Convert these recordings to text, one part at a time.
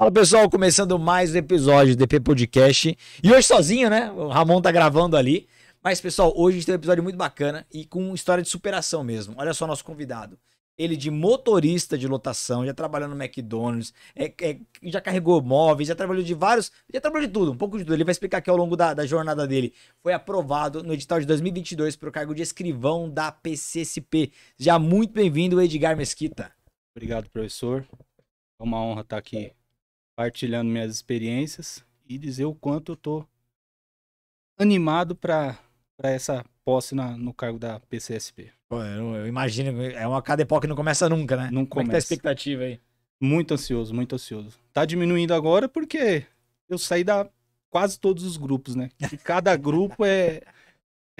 Fala pessoal, começando mais um episódio do DP Podcast. E hoje sozinho, né? O Ramon tá gravando ali. Mas pessoal, hoje a gente tem um episódio muito bacana e com história de superação mesmo. Olha só nosso convidado. Ele de motorista de lotação, já trabalhou no McDonald's, é, é, já carregou móveis, já trabalhou de vários, já trabalhou de tudo, um pouco de tudo. Ele vai explicar aqui ao longo da, da jornada dele. Foi aprovado no edital de 2022 para o cargo de escrivão da PCSP. Já muito bem-vindo, Edgar Mesquita. Obrigado, professor. É uma honra estar aqui partilhando minhas experiências e dizer o quanto eu tô animado para essa posse na, no cargo da PCSP. Pô, eu, eu, imagino, é uma cada época que não começa nunca, né? Não Como começa. Como é tá a expectativa aí? Muito ansioso, muito ansioso. Tá diminuindo agora porque eu saí da quase todos os grupos, né? E cada grupo é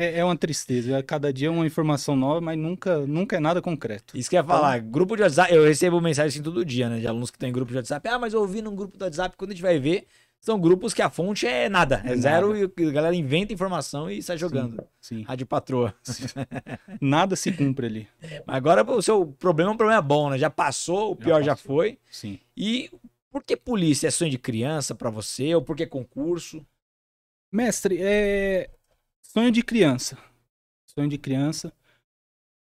é, é, uma tristeza. Cada dia é uma informação nova, mas nunca, nunca é nada concreto. Isso que eu ia falar. Então... Grupo de WhatsApp, eu recebo mensagem assim todo dia, né? De alunos que estão em grupo de WhatsApp. Ah, mas eu ouvi num grupo do WhatsApp, quando a gente vai ver, são grupos que a fonte é nada, é, é zero e a galera inventa informação e sai jogando. Sim. sim. Rádio patroa. Sim. nada se cumpre ali. Mas agora o seu problema é um problema bom, né? Já passou, o já pior passou. já foi. Sim. E por que polícia é sonho de criança para você ou por que concurso? Mestre, é... Sonho de criança. Sonho de criança.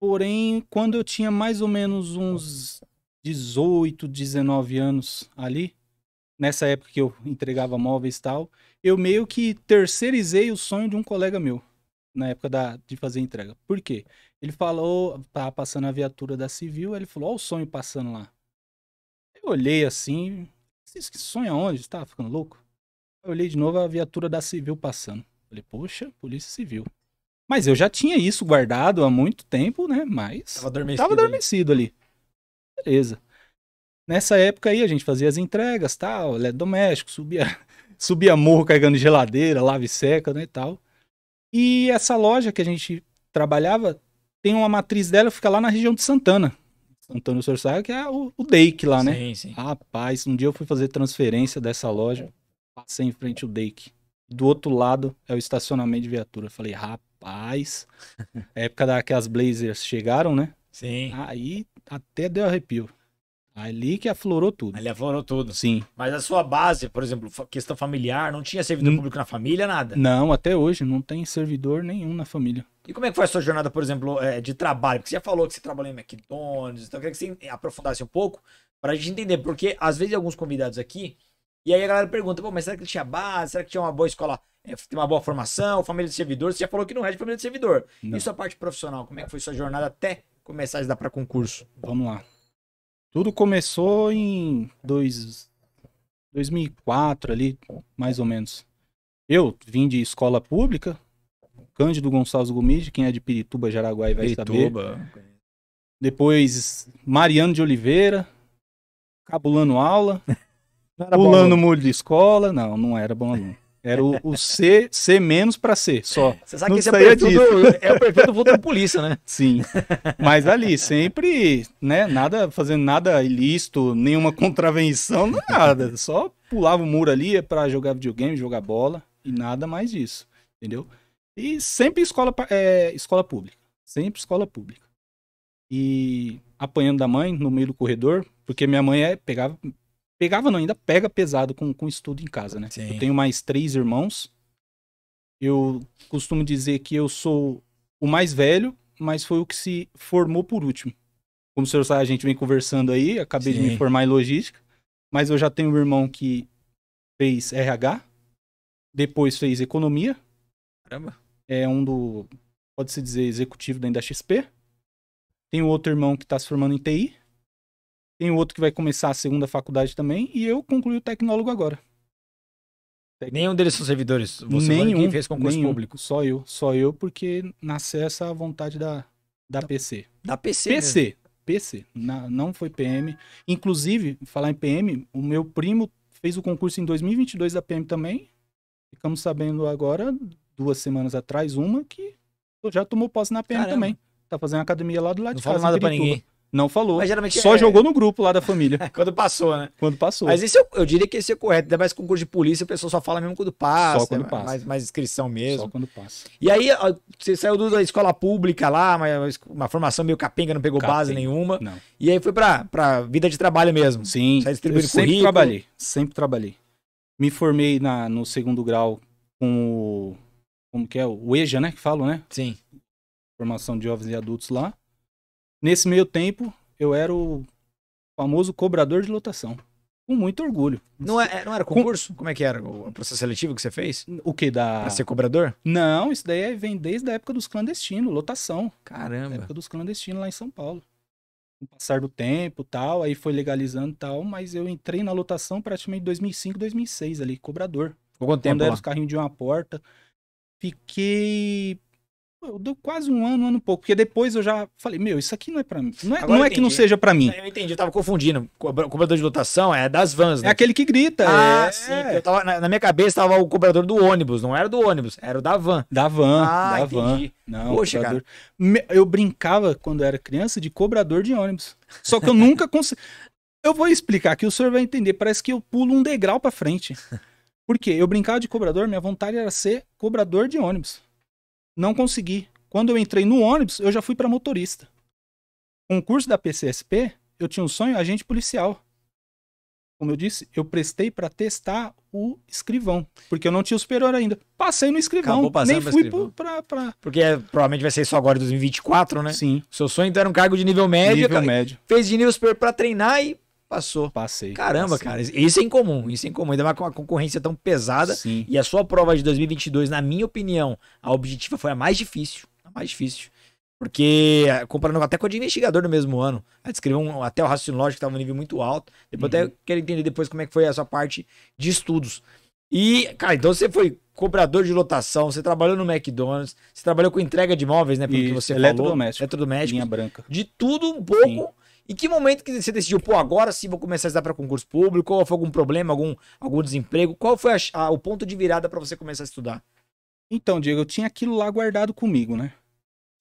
Porém, quando eu tinha mais ou menos uns 18, 19 anos ali, nessa época que eu entregava móveis e tal, eu meio que terceirizei o sonho de um colega meu na época da, de fazer entrega. Por quê? Ele falou, tava tá passando a viatura da civil, ele falou, ó o sonho passando lá. Eu olhei assim, que sonho aonde? Você tá ficando louco? Eu olhei de novo a viatura da civil passando. Falei, poxa, Polícia Civil. Mas eu já tinha isso guardado há muito tempo, né? Mas. Tava adormecido, tava adormecido ali. ali. Beleza. Nessa época aí a gente fazia as entregas, tal, doméstico subia, subia morro carregando geladeira, lave seca, né, tal. E essa loja que a gente trabalhava, tem uma matriz dela fica lá na região de Santana. Santana do senhor sabe que é o, o Dake lá, né? Sim, sim. Rapaz, um dia eu fui fazer transferência dessa loja, é. passei em frente o Dake do outro lado é o estacionamento de viatura. Eu falei, rapaz, época da que as Blazers chegaram, né? Sim. Aí até deu arrepio. Ali que aflorou tudo. Ali aflorou tudo. Sim. Mas a sua base, por exemplo, questão familiar, não tinha servidor hum. público na família, nada? Não, até hoje não tem servidor nenhum na família. E como é que foi a sua jornada, por exemplo, é, de trabalho? Porque você já falou que você trabalhou em McDonald's, então eu queria que você aprofundasse um pouco para a gente entender, porque às vezes alguns convidados aqui, e aí a galera pergunta, pô, mas será que ele tinha base? Será que tinha uma boa escola, eh, tem uma boa formação, família de servidor? Você já falou que não é de família de servidor. Não. E sua parte profissional? Como é que foi sua jornada até começar a estudar para concurso? Vamos lá. Tudo começou em dois, 2004 ali, mais ou menos. Eu vim de escola pública, Cândido Gonçalves Gomide, quem é de Pirituba, Jaraguá, vai Pirituba. saber. Depois Mariano de Oliveira, cabulando aula. Pulando muro de escola, não, não era bom aluno. Era o, o C, C menos para C, só. Você sabe não que esse é o, perfil do, é o perfil do da polícia, né? Sim. Mas ali, sempre, né? Nada, fazendo nada ilícito, nenhuma contravenção, é nada. Só pulava o muro ali para jogar videogame, jogar bola e nada mais disso, entendeu? E sempre escola, é, escola pública. Sempre escola pública. E apanhando da mãe no meio do corredor, porque minha mãe é, pegava, Pegava não, ainda pega pesado com, com estudo em casa, né? Sim. Eu tenho mais três irmãos. Eu costumo dizer que eu sou o mais velho, mas foi o que se formou por último. Como o senhor sabe, a gente vem conversando aí, acabei Sim. de me formar em logística, mas eu já tenho um irmão que fez RH, depois fez economia. Caramba. É um do, pode-se dizer, executivo da XP. Tem outro irmão que está se formando em TI. Tem outro que vai começar a segunda faculdade também. E eu concluí o tecnólogo agora. Nenhum deles são servidores. Você nenhum, fez concurso nenhum. público. Só eu. Só eu, porque nasceu essa vontade da, da, da PC. Da PC. PC. Mesmo. PC. Na, não foi PM. Inclusive, falar em PM, o meu primo fez o concurso em 2022 da PM também. Ficamos sabendo agora, duas semanas atrás, uma que já tomou posse na PM Caramba. também. Tá fazendo academia lá do lado não de casa. Não fala nada pra ninguém. Não falou. Mas geralmente só é... jogou no grupo lá da família. quando passou, né? Quando passou. Mas isso eu, eu diria que esse é correto. Ainda mais concurso de polícia, a pessoa só fala mesmo quando passa. Só quando né? passa. Mais, mais inscrição mesmo. Só quando passa. E aí, você saiu da escola pública lá, uma, uma formação meio capenga, não pegou capenga. base nenhuma. Não. E aí foi pra, pra vida de trabalho mesmo. Sim. Saiu distribuindo eu sempre trabalhei. Sempre trabalhei. Me formei na, no segundo grau com o... Como que é? O EJA, né? Que falam, né? Sim. Formação de jovens e adultos lá. Nesse meio tempo, eu era o famoso cobrador de lotação. Com muito orgulho. Não, é, é não era concurso? Com... Como é que era? O processo seletivo que você fez? O que? Da... Pra ser cobrador? Não, isso daí é, vem desde a época dos clandestinos, lotação. Caramba. Da época dos clandestinos lá em São Paulo. Com o passar do tempo tal, aí foi legalizando tal, mas eu entrei na lotação praticamente em 2005, 2006 ali, cobrador. Ficou quanto tempo? Quando era os carrinhos de uma porta. Fiquei dou quase um ano, um ano e pouco, porque depois eu já falei, meu, isso aqui não é para mim. Não é, não é que não seja para mim. É, eu entendi, eu tava confundindo. Cobrador de lotação é das vans, né? É aquele que grita. Ah, é... sim. É. Eu tava, na, na, minha cabeça tava o cobrador do ônibus, não era do ônibus, era o da van. Da van, ah, da entendi. van. Não, Poxa, cobrador... cara. Eu brincava quando era criança de cobrador de ônibus. Só que eu nunca consegui. Eu vou explicar que o senhor vai entender. Parece que eu pulo um degrau para frente. Porque eu brincava de cobrador, minha vontade era ser cobrador de ônibus. Não consegui. Quando eu entrei no ônibus, eu já fui para motorista. Com o curso da PCSP, eu tinha um sonho agente policial. Como eu disse, eu prestei para testar o escrivão, porque eu não tinha o superior ainda. Passei no escrivão, nem fui para pra... Porque é, provavelmente vai ser só agora em 2024, né? Sim. seu sonho então era um cargo de nível médio. Nível médio. Fez de nível superior para treinar e Passou. Passei. Caramba, passei. cara. Isso é incomum. Isso é incomum. Ainda mais com uma concorrência tão pesada. Sim. E a sua prova de 2022, na minha opinião, a objetiva foi a mais difícil. A mais difícil. Porque, eh, comparando até com a de investigador no mesmo ano, ela descreveu um, até o raciocínio lógico estava um nível muito alto. Depois uhum. até quero entender depois como é que foi a sua parte de estudos. E, cara, então você foi cobrador de lotação, você trabalhou no McDonald's, você trabalhou com entrega de imóveis, né? Pelo que você eletrodoméstico, falou. Eletrodoméstico. Linha branca. De tudo um pouco. Sim. Em que momento que você decidiu, pô, agora sim vou começar a estudar para concurso público? Ou foi algum problema, algum, algum desemprego? Qual foi a, a, o ponto de virada para você começar a estudar? Então, Diego, eu tinha aquilo lá guardado comigo, né?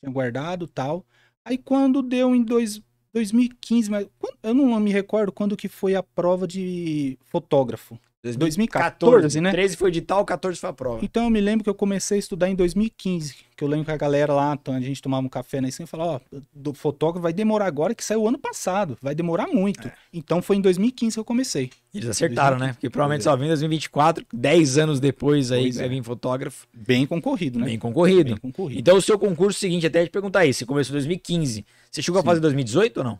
Tinha guardado tal. Aí quando deu em dois, 2015, mas eu não me recordo quando que foi a prova de fotógrafo. 2014, 14, né? 13 foi edital, 14 foi a prova. Então eu me lembro que eu comecei a estudar em 2015, que eu lembro que a galera lá, então, a gente tomava um café na escola e falava, ó, do fotógrafo vai demorar agora que saiu ano passado, vai demorar muito. É. Então foi em 2015 que eu comecei. Eles acertaram, né? Porque provavelmente só é. vem em 2024, 10 anos depois aí pois é. vir fotógrafo. Bem concorrido, né? Bem concorrido. Bem concorrido. Então o seu concurso é seguinte, até te perguntar aí, você começou em 2015, você chegou Sim. a fazer em 2018 ou não?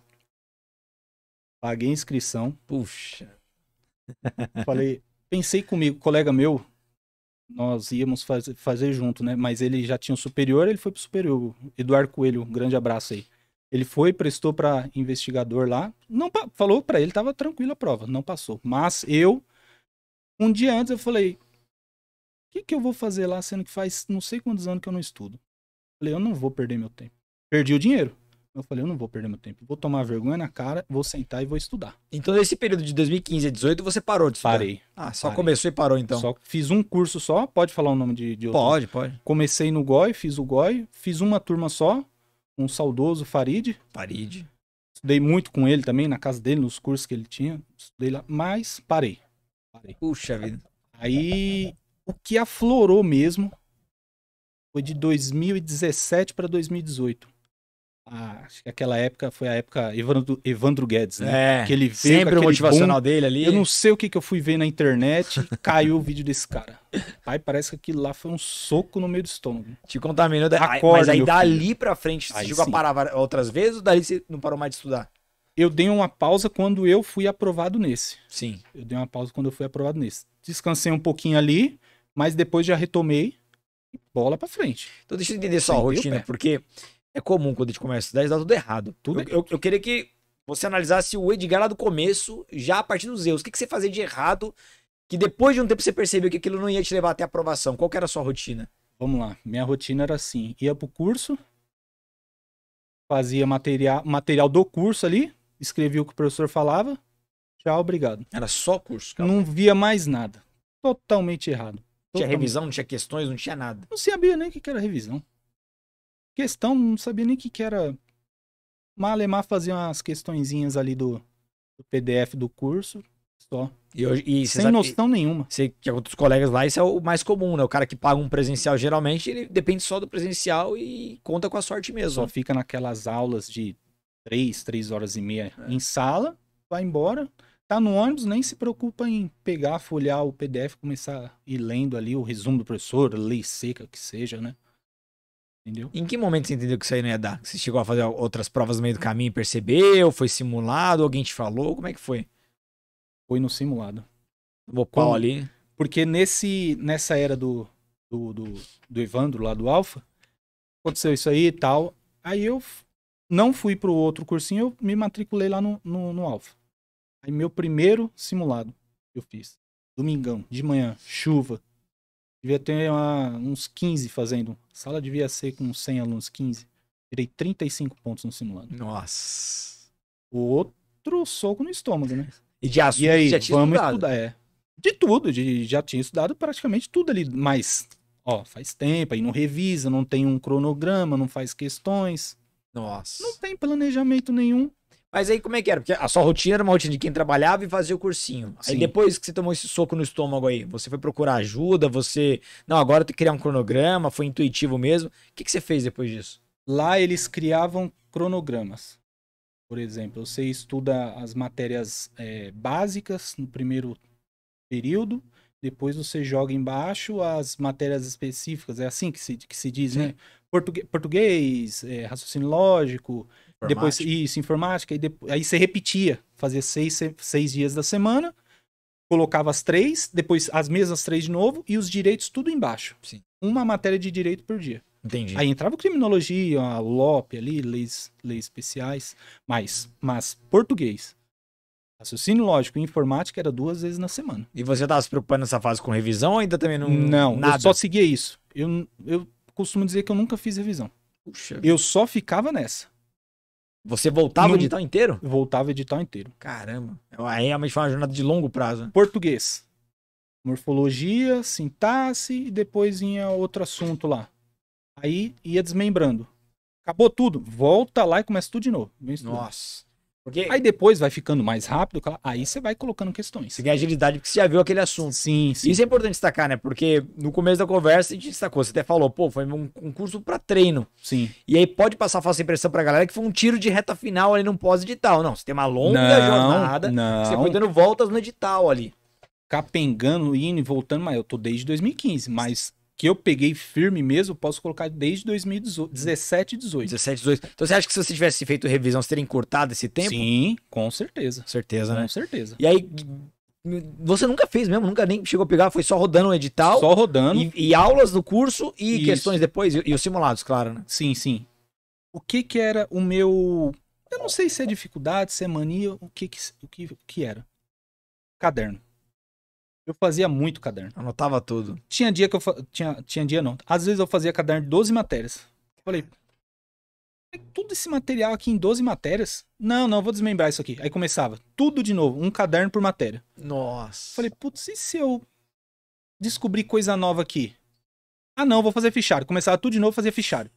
Paguei inscrição. Puxa. Falei, pensei comigo, colega meu, nós íamos faz, fazer junto, né? Mas ele já tinha o superior, ele foi pro superior. Eduardo Coelho, um grande abraço aí. Ele foi, prestou para investigador lá, não falou para ele, tava tranquila a prova, não passou. Mas eu, um dia antes, eu falei, o que, que eu vou fazer lá, sendo que faz não sei quantos anos que eu não estudo? Falei, eu não vou perder meu tempo. Perdi o dinheiro. Eu falei, eu não vou perder meu tempo. Vou tomar vergonha na cara, vou sentar e vou estudar. Então, nesse período de 2015 a 2018, você parou de estudar? Parei. Ah, só parei. começou e parou então? Só fiz um curso só. Pode falar o nome de, de outro? Pode, pode. Comecei no GOI, fiz o GOI, fiz uma turma só, um saudoso Farid. Farid. Estudei muito com ele também, na casa dele, nos cursos que ele tinha. Estudei lá, mas parei. parei. Puxa vida. Aí, o que aflorou mesmo foi de 2017 para 2018 que aquela época foi a época Evandro, Evandro Guedes, né? É, que ele veio sempre o motivacional boom. dele ali. Eu não sei o que, que eu fui ver na internet e caiu o vídeo desse cara. pai parece que aquilo lá foi um soco no meio do estômago. Te contaminou. Da... É, Acorda, mas aí dali filho. pra frente, você aí chegou sim. a parar outras vezes ou dali você não parou mais de estudar? Eu dei uma pausa quando eu fui aprovado nesse. Sim. Eu dei uma pausa quando eu fui aprovado nesse. Descansei um pouquinho ali, mas depois já retomei bola para frente. Então deixa eu entender só a rotina, porque é comum quando a gente começa às 10 dá tudo errado. Tudo eu, é eu, eu, queria que você analisasse o Edgar lá do começo, já a partir dos erros. O que, que você fazia de errado que depois de um tempo você percebeu que aquilo não ia te levar até a aprovação? Qual era a sua rotina? Vamos lá. Minha rotina era assim: ia pro curso, fazia material, material do curso ali, escrevia o que o professor falava. Tchau, obrigado. Era só curso. Calma. Não via mais nada. Totalmente errado. Totalmente. Tinha revisão, não tinha questões, não tinha nada. Não sabia nem o que era revisão questão, não sabia nem o que, que era. Malemar fazia umas questõezinhas ali do, do PDF do curso, só. E, hoje, e Sem sabe, noção e, nenhuma. Sei que é outros colegas lá, isso é o mais comum, né? O cara que paga um presencial, geralmente, ele depende só do presencial e conta com a sorte mesmo. Só né? fica naquelas aulas de três, três horas e meia é. em sala, vai embora, tá no ônibus, nem se preocupa em pegar, folhear o PDF, começar a ir lendo ali o resumo do professor, lei seca que seja, né? Entendeu? Em que momento você entendeu que isso aí não ia dar? Você chegou a fazer outras provas no meio do caminho e percebeu? Foi simulado? Alguém te falou? Como é que foi? Foi no simulado. qual ali? Porque nesse, nessa era do, do, do, do Evandro, lá do Alfa, aconteceu isso aí e tal. Aí eu não fui pro outro cursinho, eu me matriculei lá no, no, no Alfa. Aí meu primeiro simulado eu fiz. Domingão, de manhã, chuva, Devia ter uma, uns 15 fazendo. A sala devia ser com 100 alunos, 15. Tirei 35 pontos no simulado. Nossa. Outro soco no estômago, né? E de assunto e aí, já tinha vamos estudado. estudar, é. De tudo, de, já tinha estudado praticamente tudo ali, mas, ó, faz tempo, aí não revisa, não tem um cronograma, não faz questões. Nossa. Não tem planejamento nenhum. Mas aí como é que era? Porque a sua rotina era uma rotina de quem trabalhava e fazia o cursinho. Sim. Aí depois que você tomou esse soco no estômago aí, você foi procurar ajuda, você. Não, agora eu tenho que criar um cronograma, foi intuitivo mesmo. O que, que você fez depois disso? Lá eles criavam cronogramas. Por exemplo, você estuda as matérias é, básicas no primeiro período, depois você joga embaixo as matérias específicas, é assim que se, que se diz, Sim. né? português, português é, raciocínio lógico, depois isso, informática, e depois, aí você repetia, fazia seis, seis dias da semana, colocava as três, depois as mesmas três de novo, e os direitos tudo embaixo. Sim. Uma matéria de direito por dia. Entendi. Aí entrava criminologia, a LOP ali, leis, leis especiais, mas, mas português. Raciocínio lógico e informática era duas vezes na semana. E você estava se preocupando nessa fase com revisão ainda também não? Não, nada? eu só seguia isso. Eu, eu costumo dizer que eu nunca fiz revisão. Puxa. Eu só ficava nessa. Você voltava Não, o edital inteiro? Eu voltava o edital inteiro. Caramba. Aí realmente foi uma jornada de longo prazo. Né? Português. Morfologia, sintaxe e depois ia outro assunto lá. Aí ia desmembrando. Acabou tudo. Volta lá e começa tudo de novo. Nossa. Porque... Aí depois vai ficando mais rápido, aí você vai colocando questões. Você ganha agilidade porque você já viu aquele assunto. Sim, sim. Isso é importante destacar, né? Porque no começo da conversa a gente destacou, você até falou, pô, foi um, concurso curso para treino. Sim. E aí pode passar a falsa impressão pra galera que foi um tiro de reta final ali num pós-edital. Não, você tem uma longa não, jornada, não. você foi dando voltas no edital ali. Capengando, indo e voltando, mas eu tô desde 2015, mas que eu peguei firme mesmo, posso colocar desde 2017, 18. 17, 18. Então você acha que se você tivesse feito revisão, você teria encurtado esse tempo? Sim, com certeza. Certeza, com né? Com certeza. E aí, você nunca fez mesmo, nunca nem chegou a pegar, foi só rodando o edital. Só rodando. E, e aulas do curso e Isso. questões depois, e, e, os simulados, claro, né? Sim, sim. O que que era o meu... Eu não sei se é dificuldade, se é mania, o que que, o que, que era. Caderno. Eu fazia muito caderno. Anotava tudo. Tinha dia que eu fa... tinha tinha dia não. Às vezes eu fazia caderno de 12 matérias. Falei, é tudo esse material aqui em 12 matérias? Não, não, vou desmembrar isso aqui. Aí começava, tudo de novo, um caderno por matéria. Nossa. Falei, putz, e se eu descobrir coisa nova aqui? Ah, não, vou fazer fichário. Começava tudo de novo, fazia fichário.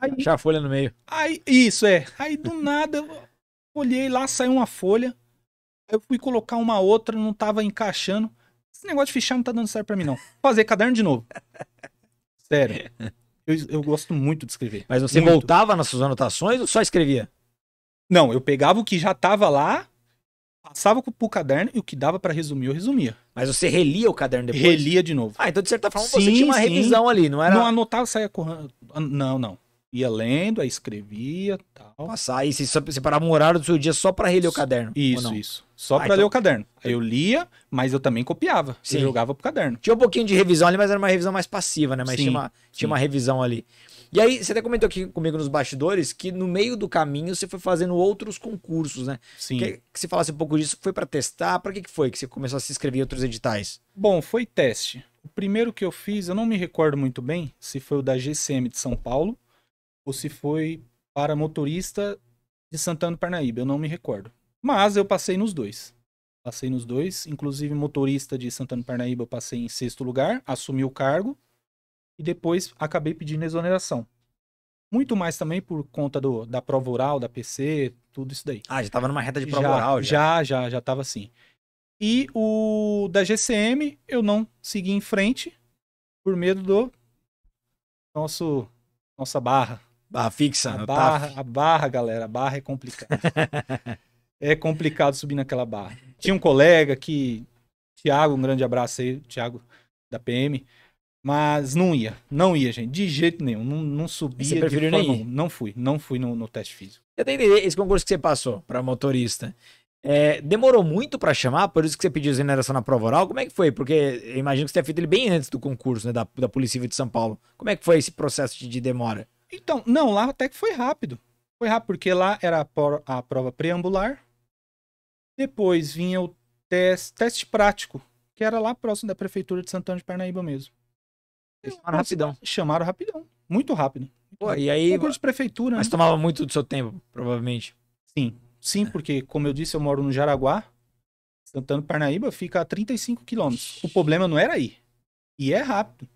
Aí, Já a folha no meio. Aí, isso, é. Aí do nada, olhei lá, saiu uma folha eu fui colocar uma outra, não tava encaixando. Esse negócio de fichar não tá dando certo pra mim, não. fazer caderno de novo. Sério. Eu, eu gosto muito de escrever. Mas você muito. voltava nas suas anotações ou só escrevia? Não, eu pegava o que já tava lá, passava pro caderno e o que dava para resumir, eu resumia. Mas você relia o caderno depois? Relia de novo. Ah, então de certa forma sim, você tinha uma sim. revisão ali, não era? Não anotava, saia correndo. Não, não ia lendo, aí escrevia tal. Passar, aí você separava um horário do seu dia só para reler o caderno. Isso, isso. Só ah, para então... ler o caderno. Aí eu lia, mas eu também copiava. Sim. E jogava pro caderno. Tinha um pouquinho de revisão ali, mas era uma revisão mais passiva, né? Mas sim, tinha, uma, tinha uma revisão ali. E aí, você até comentou aqui comigo nos bastidores que no meio do caminho você foi fazendo outros concursos, né? Sim. Que, que você falasse um pouco disso, foi para testar? Para que, que foi que você começou a se inscrever em outros editais? Bom, foi teste. O primeiro que eu fiz, eu não me recordo muito bem se foi o da GCM de São Paulo ou se foi para motorista de Santana do Parnaíba, eu não me recordo. Mas eu passei nos dois. Passei nos dois, inclusive motorista de Santana do Parnaíba eu passei em sexto lugar, assumi o cargo e depois acabei pedindo exoneração. Muito mais também por conta do, da prova oral, da PC, tudo isso daí. Ah, já tava numa reta de prova já, oral já. Já, já, já tava assim. E o da GCM eu não segui em frente por medo do nosso nossa barra. Barra fixa. A né? tá barra, a barra, galera, a barra é complicada. é complicado subir naquela barra. Tinha um colega que... Tiago, um grande abraço aí, Tiago da PM. Mas não ia, não ia, gente, de jeito nenhum, não, não subia. Você preferiu nem ir? Não fui, não fui no, no teste físico. Eu tenho entender, esse concurso que você passou para motorista, é, demorou muito para chamar, por isso que você pediu exoneração na prova oral, como é que foi? Porque eu imagino que você tenha feito ele bem antes do concurso, né, da, da Polícia Civil de São Paulo. Como é que foi esse processo de, de demora? Então, não, lá até que foi rápido. Foi rápido, porque lá era a, por, a prova preambular. Depois vinha o teste, teste prático, que era lá próximo da prefeitura de Santana de Parnaíba mesmo. Eles chamaram rapidão. Chamaram rapidão. Muito rápido. Pô, e aí. Concurso de prefeitura. Mas né? tomava muito do seu tempo, provavelmente. Sim. Sim, é. porque, como eu disse, eu moro no Jaraguá. Santana Parnaíba fica a 35 quilômetros. O problema não era aí. E é rápido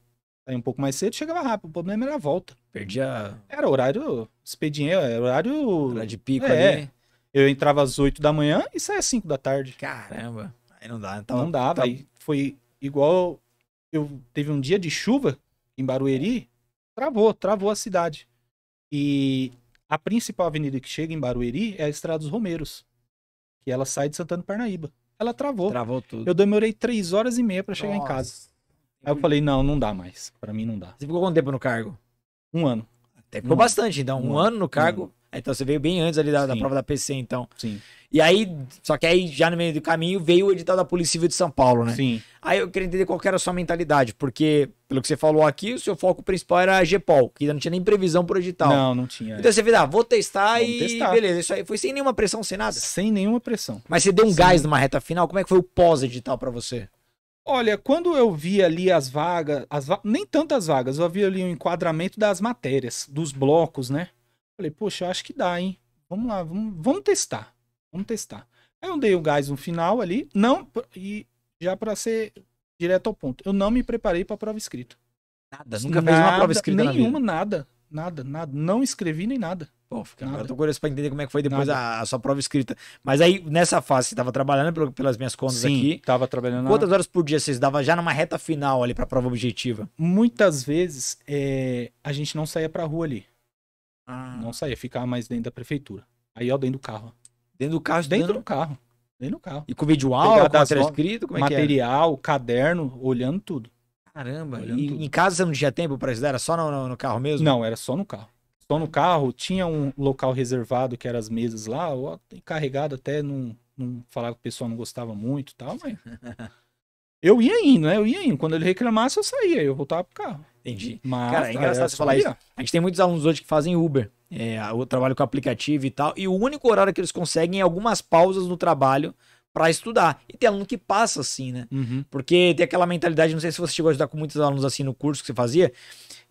sair um pouco mais cedo, chegava rápido. O problema era a volta. Perdia. Era horário expediente, era horário. Era de pico é, ali. Eu entrava às 8 da manhã e saía às 5 da tarde. Caramba. Aí não dá. então não dava. Aí foi igual. Eu teve um dia de chuva em Barueri, travou, travou a cidade. E a principal avenida que chega em Barueri é a Estrada dos Romeiros, que ela sai de Santana do Parnaíba. Ela travou. Travou tudo. Eu demorei três horas e meia para chegar em casa. Aí eu falei, não, não dá mais. Pra mim não dá. Você ficou quanto tempo no cargo? Um ano. Até ficou um bastante, então. Um, um ano, no cargo. Um então você veio bem antes ali da, da, prova da PC, então. Sim. E aí, só que aí já no meio do caminho veio o edital da Polícia Civil de São Paulo, né? Sim. Aí eu queria entender qual era a sua mentalidade, porque pelo que você falou aqui, o seu foco principal era a GPOL, que ainda não tinha nem previsão pro edital. Não, não tinha. É. Então você fez, ah, vou testar Vamos e testar. beleza, isso aí foi sem nenhuma pressão, sem nada? Sem nenhuma pressão. Mas você deu um Sim. gás numa reta final, como é que foi o pós-edital para você? Olha, quando eu vi ali as vagas, as va... nem tantas vagas, eu vi ali o um enquadramento das matérias, dos blocos, né? Falei, poxa, acho que dá, hein? Vamos lá, vamos, vamos testar. Vamos testar. Aí eu dei o gás no final ali, não, e já para ser direto ao ponto, eu não me preparei para prova escrita. Nada, nunca nada, fez uma prova escrita nenhuma, nada, nada, nada, não escrevi nem nada. Bom, fica, agora tô curioso para entender como é que foi depois a, a, sua prova escrita. Mas aí, nessa fase, você estava trabalhando pelas minhas contas Sim, aqui. Tava trabalhando. Quantas horas por dia vocês dava já numa reta final ali para a prova objetiva? Muitas vezes é, a gente não saía para rua ali. Ah. Não saía, ficava mais dentro da prefeitura. Aí ó, dentro do carro. Dentro do carro, dentro, dentro do carro. Dentro do carro. E com vídeo aula, com material como é material, caderno, olhando tudo. Caramba, olhando e tudo. em casa você não tinha tempo para estudar? Era só no, no, no carro mesmo? Não, era só no carro no carro, tinha um local reservado que era as mesas lá, carregado até, não, não falava que o pessoal não gostava muito e tal, mas. Eu ia indo, né? Eu ia indo. Quando ele reclamasse, eu saía, eu voltava pro carro. Entendi. Mas, cara, é engraçado você falar isso. A gente tem muitos alunos hoje que fazem Uber. É, eu trabalho com aplicativo e tal. E o único horário que eles conseguem é algumas pausas no trabalho para estudar. E tem aluno que passa assim, né? Uhum. Porque tem aquela mentalidade, não sei se você chegou a ajudar com muitos alunos assim no curso que você fazia,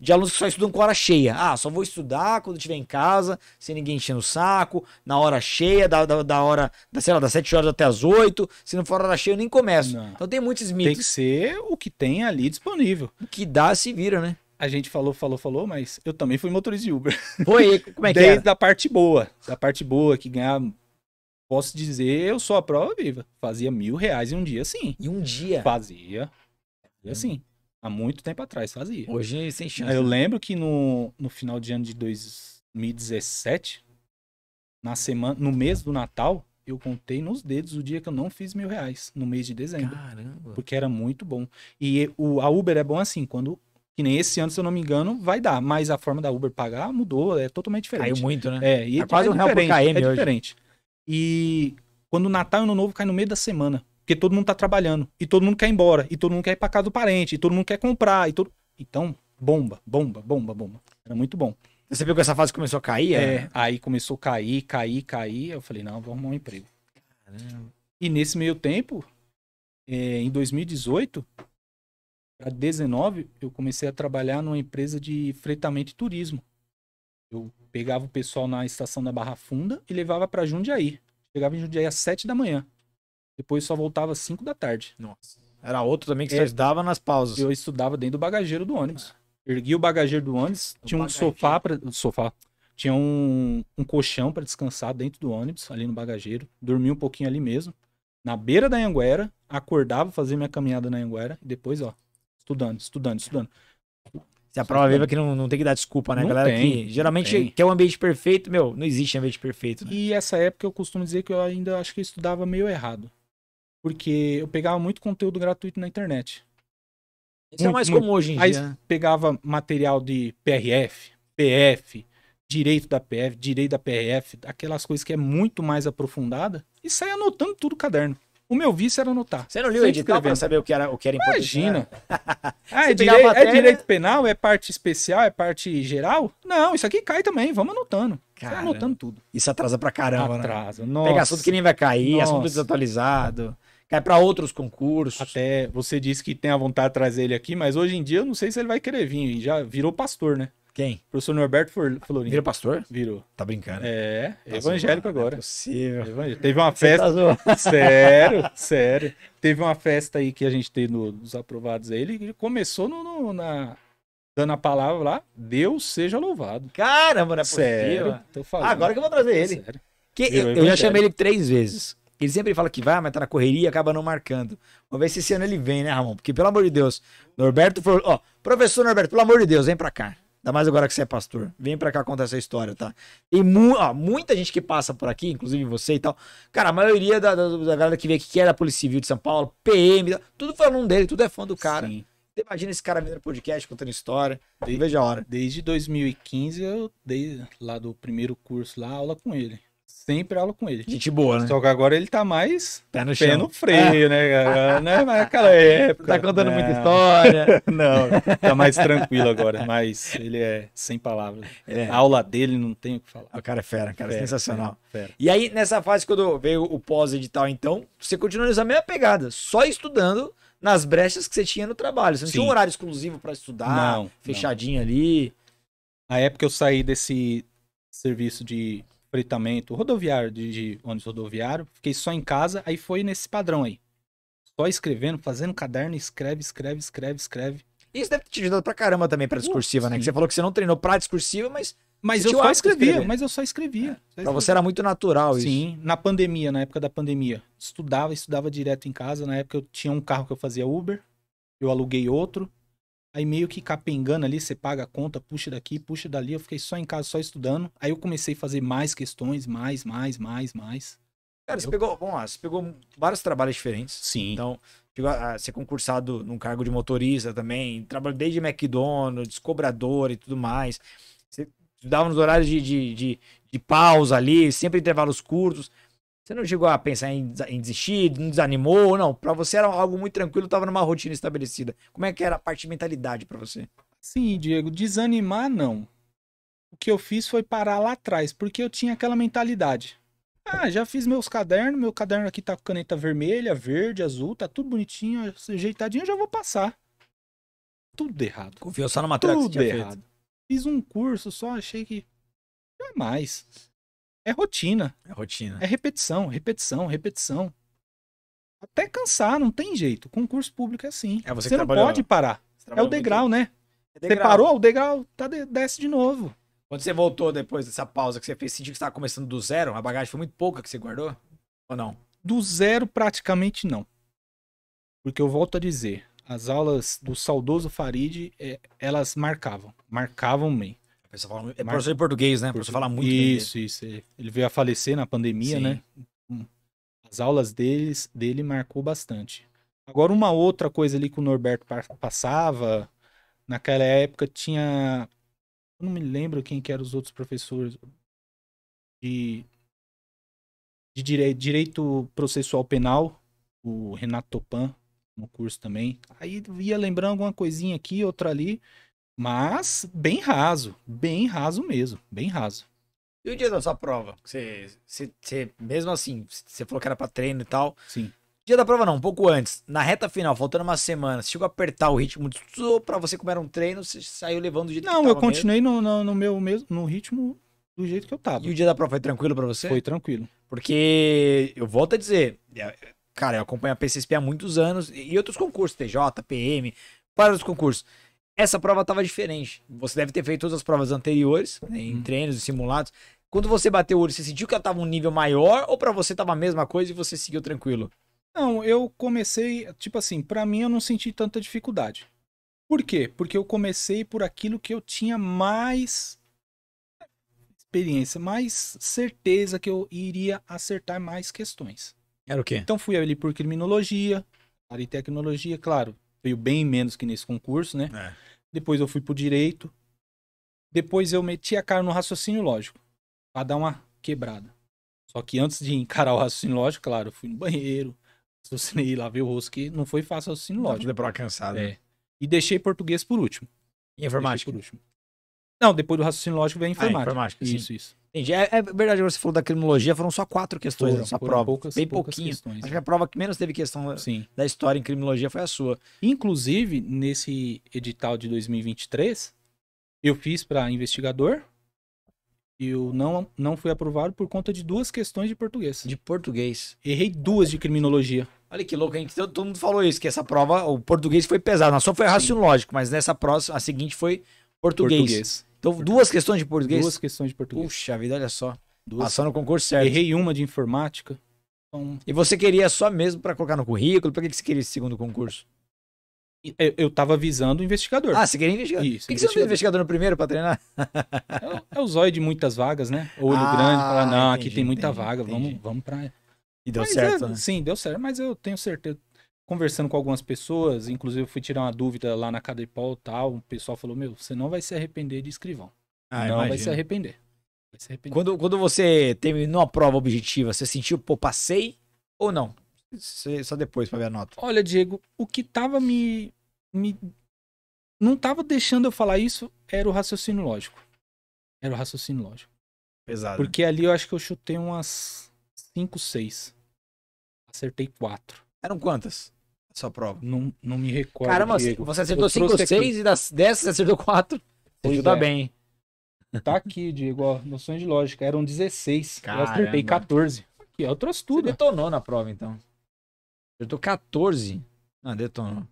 de alunos que só estudam com hora cheia. Ah, só vou estudar quando estiver em casa, sem ninguém enchendo o saco, na hora cheia, da, da, da hora, da, sei lá, das 7 horas até as 8. Se não for hora cheia, eu nem começo. Não. Então tem muitos mitos. Tem que ser o que tem ali disponível. O que dá, se vira, né? A gente falou, falou, falou, mas eu também fui motorista de Uber. Foi, como é que é? Desde a parte boa. Da parte boa, que ganhar, posso dizer, eu sou a prova viva. Fazia mil reais em um dia, sim. Em um dia? Fazia. Fazia hum. sim. Há muito tempo atrás fazia. Hoje é sem chance. Eu né? lembro que no, no final de ano de 2017, na semana, no mês do Natal, eu contei nos dedos o dia que eu não fiz mil reais no mês de dezembro. Caramba. Porque era muito bom. E o, a Uber é bom assim, quando. Que nem esse ano, se eu não me engano, vai dar. Mas a forma da Uber pagar mudou, é totalmente diferente. Caiu muito, né? É, e é, é quase é um real por KM É hoje. diferente. E quando o Natal e o Ano Novo cai no meio da semana. Porque todo mundo tá trabalhando. E todo mundo quer ir embora. E todo mundo quer ir pra casa do parente. E todo mundo quer comprar. E todo... Então, bomba, bomba, bomba, bomba. Era muito bom. Você viu que essa fase começou a cair? É, é aí começou a cair, cair, cair. Eu falei, não, vou arrumar um emprego. Caramba. E nesse meio tempo, é, em 2018 para 19, eu comecei a trabalhar numa empresa de fretamento e turismo. Eu pegava o pessoal na estação da Barra Funda e levava para Jundiaí. Chegava em Jundiaí às 7 da manhã. Depois só voltava às 5 da tarde. Nossa. Era outro também que é, estudava nas pausas. Eu estudava dentro do bagageiro do ônibus. Ergui o bagageiro do ônibus, o tinha um sofá para sofá. Tinha um, um colchão para descansar dentro do ônibus, ali no bagageiro. Dormi um pouquinho ali mesmo. Na beira da Anguera, acordava, fazia minha caminhada na Anguera e depois, ó, estudando, estudando, estudando. Se a prova é viva que não, não tem que dar desculpa, né, não galera? Tem, que geralmente é o um ambiente perfeito, meu, não existe ambiente perfeito. Né? E essa época eu costumo dizer que eu ainda acho que eu estudava meio errado porque eu pegava muito conteúdo gratuito na internet. Isso é muito, é mais comum hoje em Aí dia. Né? pegava material de PRF, PF, direito da PF, direito da PRF, aquelas coisas que é muito mais aprofundada, e saia anotando tudo o caderno. O meu vício era anotar. Você não liu o edital para saber o que era, o que era importante? Imagina. Né? ah, é, direi é matéria... é, direito penal? É parte especial? É parte geral? Não, isso aqui cai também, vamos anotando. Cara, anotando tudo. Isso atrasa pra caramba, atrasa. né? Atrasa, Pega assunto que nem vai cair, nossa. assunto desatualizado cai para outros concursos. Até você disse que tem a vontade de trazer ele aqui, mas hoje em dia eu não sei se ele vai querer vir. Já virou pastor, né? Quem? professor Norberto Florim. Virou pastor? Virou. Tá brincando? É, tá evangélico zoando. agora. É possível. Evangélico. Teve uma tá festa. Tá sério, sério. Teve uma festa aí que a gente teve nos aprovados aí. Ele começou no, no, na, dando a palavra lá. Deus seja louvado. Caramba, não é possível. Sério, tô falando. Ah, agora que eu vou trazer tá ele. Sério. Que, eu, eu já chamei ele três vezes. Ele sempre fala que vai, mas tá na correria, acaba não marcando. Vamos ver se esse ano ele vem, né, Ramon? Porque, pelo amor de Deus, Norberto falou, ó, professor Norberto, pelo amor de Deus, vem pra cá. Ainda mais agora que você é pastor. Vem pra cá contar essa história, tá? Tem mu ó, muita gente que passa por aqui, inclusive você e tal. Cara, a maioria da, da, da galera que vem aqui, que é da Polícia Civil de São Paulo, PM, tudo falando dele, tudo é fã do cara. Sim. Imagina esse cara vindo no podcast contando história. veja a hora. Desde 2015, eu dei lá do primeiro curso lá aula com ele sempre aula com ele. Gente boa, né? Só que agora ele tá mais pé no, pé no freio, né, cara? Não é mais aquela época. Tá contando não. muita história. não, tá mais tranquilo agora, mas ele é sem palavras. É. A aula dele não tem o que falar. O cara é fera, cara, é fera, é sensacional. Fera, fera. E aí, nessa fase quando veio o pós-edital, então, você continua nessa mesma pegada, só estudando nas brechas que você tinha no trabalho. Você não Sim. tinha um horário exclusivo para estudar, não, fechadinho não. ali. A época eu saí desse serviço de fretamento rodoviário de, de ônibus rodoviário, fiquei só em casa, aí foi nesse padrão aí. Só escrevendo, fazendo caderno, escreve, escreve, escreve, escreve. Isso deve ter te ajudado pra caramba também pra discursiva, né? Que você falou que você não treinou pra discursiva, mas. Mas eu só escrevia, mas eu só escrevia. É. Só escrevia. Pra você era muito natural isso. Sim, na pandemia, na época da pandemia. Estudava, estudava direto em casa. Na época eu tinha um carro que eu fazia Uber, eu aluguei outro. Aí meio que capengando ali, você paga a conta, puxa daqui, puxa dali. Eu fiquei só em casa, só estudando. Aí eu comecei a fazer mais questões, mais, mais, mais, mais. Cara, você pegou, bom você pegou vários trabalhos diferentes. Sim. Então, chegou a ser concursado num cargo de motorista também, trabalhei desde McDonald's, cobrador e tudo mais. Você estudava nos horários de, de, de, de pausa ali, sempre intervalos curtos. Você não chegou a pensar em, em desistir, não desanimou, não. Para você era algo muito tranquilo, estava numa rotina estabelecida. Como é que era a parte de mentalidade para você? Sim, Diego, desanimar não. O que eu fiz foi parar lá atrás, porque eu tinha aquela mentalidade. Ah, já fiz meus cadernos, meu caderno aqui tá com caneta vermelha, verde, azul, tá tudo bonitinho, ajeitadinho, eu já vou passar. Tudo errado. Confiou só numa matéria Tudo errado. Feito. Fiz um curso só, achei que. Jamais. É rotina. É rotina. É repetição, repetição, repetição. Até cansar, não tem jeito. Concurso público é assim. É você, você não pode parar. É o degrau, né? É degrau. Você parou, o degrau tá de, desce de novo. Quando você voltou depois dessa pausa que você fez, sentiu que estava começando do zero? A bagagem foi muito pouca que você guardou? Ou não? Do zero, praticamente não. Porque eu volto a dizer, as aulas do saudoso Farid, é, elas marcavam. Marcavam meio fala, é professor de português, né? professor fala muito Isso, bem. isso. É. Ele veio a falecer na pandemia, né? Sim. né? As aulas deles, dele marcou bastante. Agora, uma outra coisa ali que o Norberto passava, naquela época tinha. Eu não me lembro quem que eram os outros professores de, de dire, direito processual penal, o Renato Topan, no curso também. Aí ia lembrando alguma coisinha aqui, outra ali. Mas bem raso, bem raso mesmo, bem raso. E o dia da sua prova? Você, você, você mesmo assim, você falou que era pra treino e tal. Sim. Dia da prova não, um pouco antes. Na reta final, faltando uma semana, você chegou a apertar o ritmo de pra você começar um treino, você saiu levando do jeito não, que Não, eu continuei no, no, no, meu mesmo, no ritmo do jeito que eu tava. E o dia da prova foi tranquilo pra você? Foi tranquilo. Porque, eu volto a dizer, é, cara, eu acompanho a PCSP há muitos anos e outros concursos, TJ, PM, vários concursos essa prova estava diferente. Você deve ter feito todas as provas anteriores, né, em hum. treinos e simulados. Quando você bateu o olho, você sentiu que ela estava um nível maior ou para você estava a mesma coisa e você seguiu tranquilo? Não, eu comecei, tipo assim, para mim eu não senti tanta dificuldade. Por quê? Porque eu comecei por aquilo que eu tinha mais experiência, mais certeza que eu iria acertar mais questões. Era o quê? Então fui ali por criminologia, área tecnologia, claro, veio bem menos que nesse concurso, né? É. Depois eu fui pro direito. Depois eu meti a cara no raciocínio lógico, para dar uma quebrada. Só que antes de encarar o raciocínio lógico, claro, eu fui no banheiro, raciocinei, lavei o rosto, que não foi fácil raciocínio lógico. Deu pra cansada. É. Né? E deixei português por último. E informática? por último. Não, depois do raciocínio lógico vem a informática. Ah, informática isso, sim. isso. Entendi. É, é verdade, agora você falou da criminologia, foram só quatro questões foram, nessa foram prova. Poucas, bem poucas pouquinho. Acho é. que a prova que menos teve questão eh, Sim. da história em criminologia foi a sua. Inclusive, nesse edital de 2023, eu fiz para investigador. e Eu não, não fui aprovado por conta de duas questões de português. De português. Errei duas de criminologia. Olha que louco, hein? Todo, todo mundo falou isso, que essa prova, o português foi pesado. Na sua foi raciocínio lógico, mas nessa próxima, a seguinte foi português. português. Então, duas questões de português? Duas questões de português. Puxa vida, olha só. Duas. Passando no concurso certo. Errei uma de informática. Então... E você queria só mesmo para colocar no currículo? Por que, que você queria esse segundo concurso? Eu, eu tava visando o investigador. Ah, você queria investigador? Isso. Por que, que você não fez investigador no primeiro para treinar? É, é, o zóio de muitas vagas, né? Olho ah, grande, falar, não, entendi, aqui tem muita entendi, vaga, entendi. vamos, vamos para. E deu mas certo, é, né? Sim, deu certo, mas eu tenho certeza, conversando com algumas pessoas, inclusive eu fui tirar uma dúvida lá na Cadepol e tal, o pessoal falou, meu, você não vai se arrepender de escrivão. Ah, não vai se arrepender. Vai se arrepender. Quando, quando você terminou a prova objetiva, você sentiu, pô, passei ou não? Só depois pra ver a nota. Olha, Diego, o que tava me... me... Não tava deixando eu falar isso, era o raciocínio lógico. Era o raciocínio lógico. Pesado. Né? Porque ali eu acho que eu chutei umas 5, 6. Acertei 4. Eram quantas? Sua prova. Não, não me recordo. Caramba, Diego. você acertou 5 ou 6 e das 10 você acertou 4. Você ajuda é. bem. Tá aqui, Diego, ó, noções de lógica. Eram 16. Caramba. Eu acertei 14. Aqui, ó, eu trouxe tudo. Você detonou na prova, então. Acertou 14. Ah, detonou.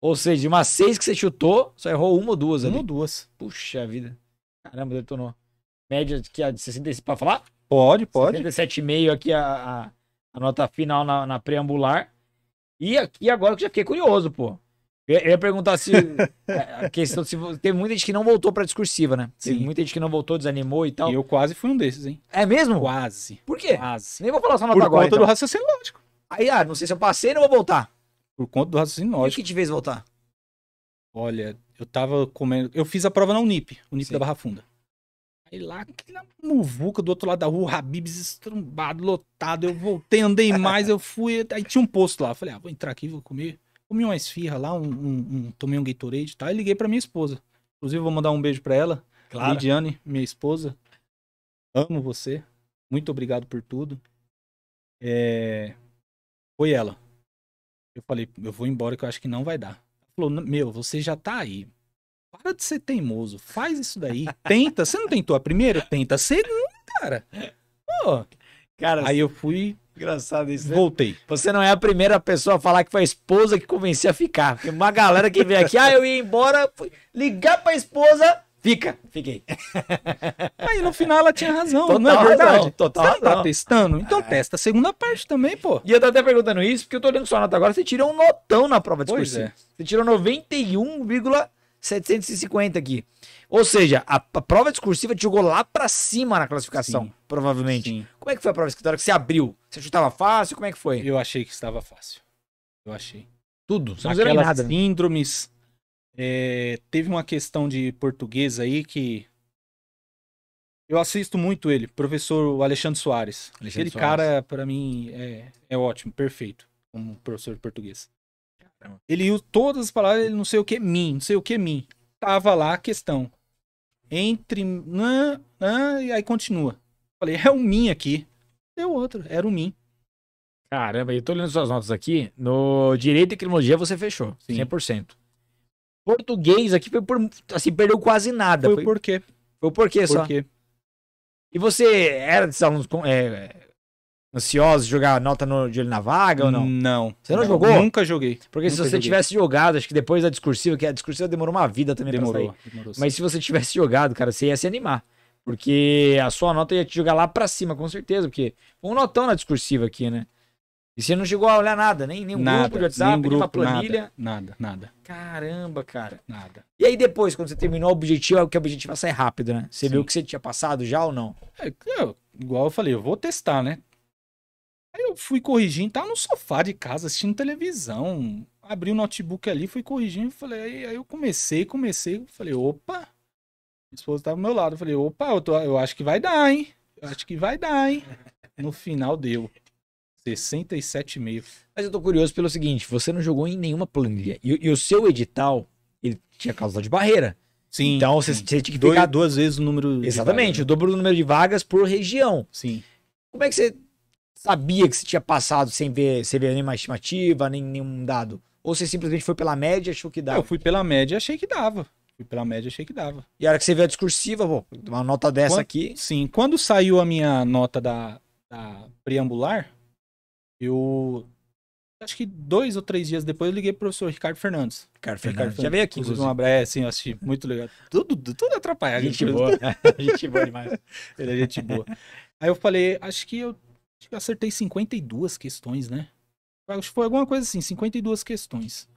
Ou seja, de umas 6 que você chutou, só errou uma ou duas ali. Uma ou duas. Puxa vida. Caramba, detonou. Média que a de 66 para falar? Pode, pode. 77,5 aqui a, a a nota final na, na preambular. E aqui agora eu já fiquei curioso, pô. Eu, ia perguntar se é, a questão se teve muita gente que não voltou para discursiva, né? Sim. Teve muita gente que não voltou, desanimou e tal. E eu quase fui um desses, hein? É mesmo? Quase. Por quê? Quase. Nem vou falar só nota agora. Por conta então. do raciocínio lógico. Aí, ah, não sei se eu passei, não vou voltar. Por conta do raciocínio lógico. E o que te fez voltar? Olha, eu tava comendo, eu fiz a prova na Unip, Unip Sim. da Barra Funda. Aí lá, aquela muvuca do outro lado da rua, o Habibs estrumbado, lotado. Eu voltei, andei mais, eu fui. Aí tinha um posto lá. Falei, ah, vou entrar aqui, vou comer. Comi uma esfirra lá, um, um, um tomei um Gatorade e tal. E liguei pra minha esposa. Inclusive, vou mandar um beijo pra ela. Claro. Lidiane, minha esposa. Amo você. Muito obrigado por tudo. É... Foi ela. Eu falei, eu vou embora que eu acho que não vai dar. Ela falou, meu, você já tá aí. Para de ser teimoso. Faz isso daí. Tenta. Você não tentou a primeira? Tenta. a segunda, cara. Pô. Cara, aí eu fui. Engraçado isso. Né? Voltei. Você não é a primeira pessoa a falar que foi a esposa que convencia a ficar. Porque uma galera que veio aqui, ah, eu ia embora, ligar pra esposa, fica, fiquei. Aí no final ela tinha razão, total não é verdade? total Você razão. tá testando? Então ah, é. testa a segunda parte também, pô. E eu tô até perguntando isso, porque eu tô olhando sua nota agora, você tirou um notão na prova de discurso. é. Você tirou 91, 750 aqui. Ou seja, a, a prova discursiva te jogou lá para cima na classificação, Sim. provavelmente. Sim. Como é que foi a prova escritória que você abriu? Você chutava fácil? Como é que foi? Eu achei que estava fácil. Eu achei. Tudo, você não Aquelas nada. Né? síndromes. É, teve uma questão de português aí que eu assisto muito ele, professor Alexandre Soares. Alexandre Aquele Soares. cara, para mim, é, é ótimo, perfeito, como professor de português. Ele usa todas as palavras, ele não sei o que, mim, não sei o que, mim. Tava lá a questão. Entre. Nã, nã, e aí continua. Falei, é o um mim aqui. Deu outro, era o um mim. Caramba, eu tô lendo suas notas aqui. No direito e criminologia você fechou, Sim. 100%. Português aqui foi por, assim, perdeu quase nada. Foi, foi por quê? Foi por só? Por quê? E você era de salão. é, ansiosos de jogar nota no, de olho na vaga ou não? Não. Você não, não jogou? Nunca joguei. Porque nunca se você joguei. tivesse jogado, acho que depois da discursiva, que a discursiva demorou uma vida também demorou, pra sair. Demorou, Mas se você tivesse jogado, cara, você ia se animar. Porque a sua nota ia te jogar lá pra cima, com certeza. Porque um notão na discursiva aqui, né? E você não chegou a olhar nada, nem nenhum nada, grupo de WhatsApp, nem grupo, planilha. Nada, nada, nada. Caramba, cara. Nada. E aí depois, quando você terminou o objetivo, é que o objetivo vai é sair rápido, né? Você Sim. viu que você tinha passado já ou não? É, eu, igual eu falei, eu vou testar, né? Aí eu fui corrigindo, tava no sofá de casa, assistindo televisão. Abri o notebook ali, fui corrigindo, falei, aí, eu comecei, comecei, falei, opa, minha esposa tava ao meu lado, falei, opa, eu, tô, eu acho que vai dar, hein? Eu acho que vai dar, hein? No final deu. 67,5. Mas eu tô curioso pelo seguinte: você não jogou em nenhuma planilha. E, e o seu edital, ele tinha causa de barreira. Sim. Então sim. você, tinha que pegar. duas vezes o número. Exatamente, o dobro do número de vagas por região. Sim. Como é que você sabia que você tinha passado sem ver, sem ver nenhuma estimativa, nem nenhum dado? Ou você simplesmente foi pela média e achou que dava? Eu fui pela média e achei que dava. Fui pela média e achei que dava. E a hora que você vê a discursiva, pô, uma nota dessa quando, aqui. Sim, quando saiu a minha nota da, da preambular, eu acho que dois ou três dias depois eu liguei pro professor Ricardo Fernandes. Ricardo Fernandes. Já veio aqui, inclusive. Um abraço, sim, eu assisti. Muito legal. Tudo, tudo atrapalhado. Gente, gente boa. gente boa demais. Ele é gente boa. Aí eu falei, acho que eu Acho que eu acertei 52 questões, né? Acho que foi alguma coisa assim, 52 questões.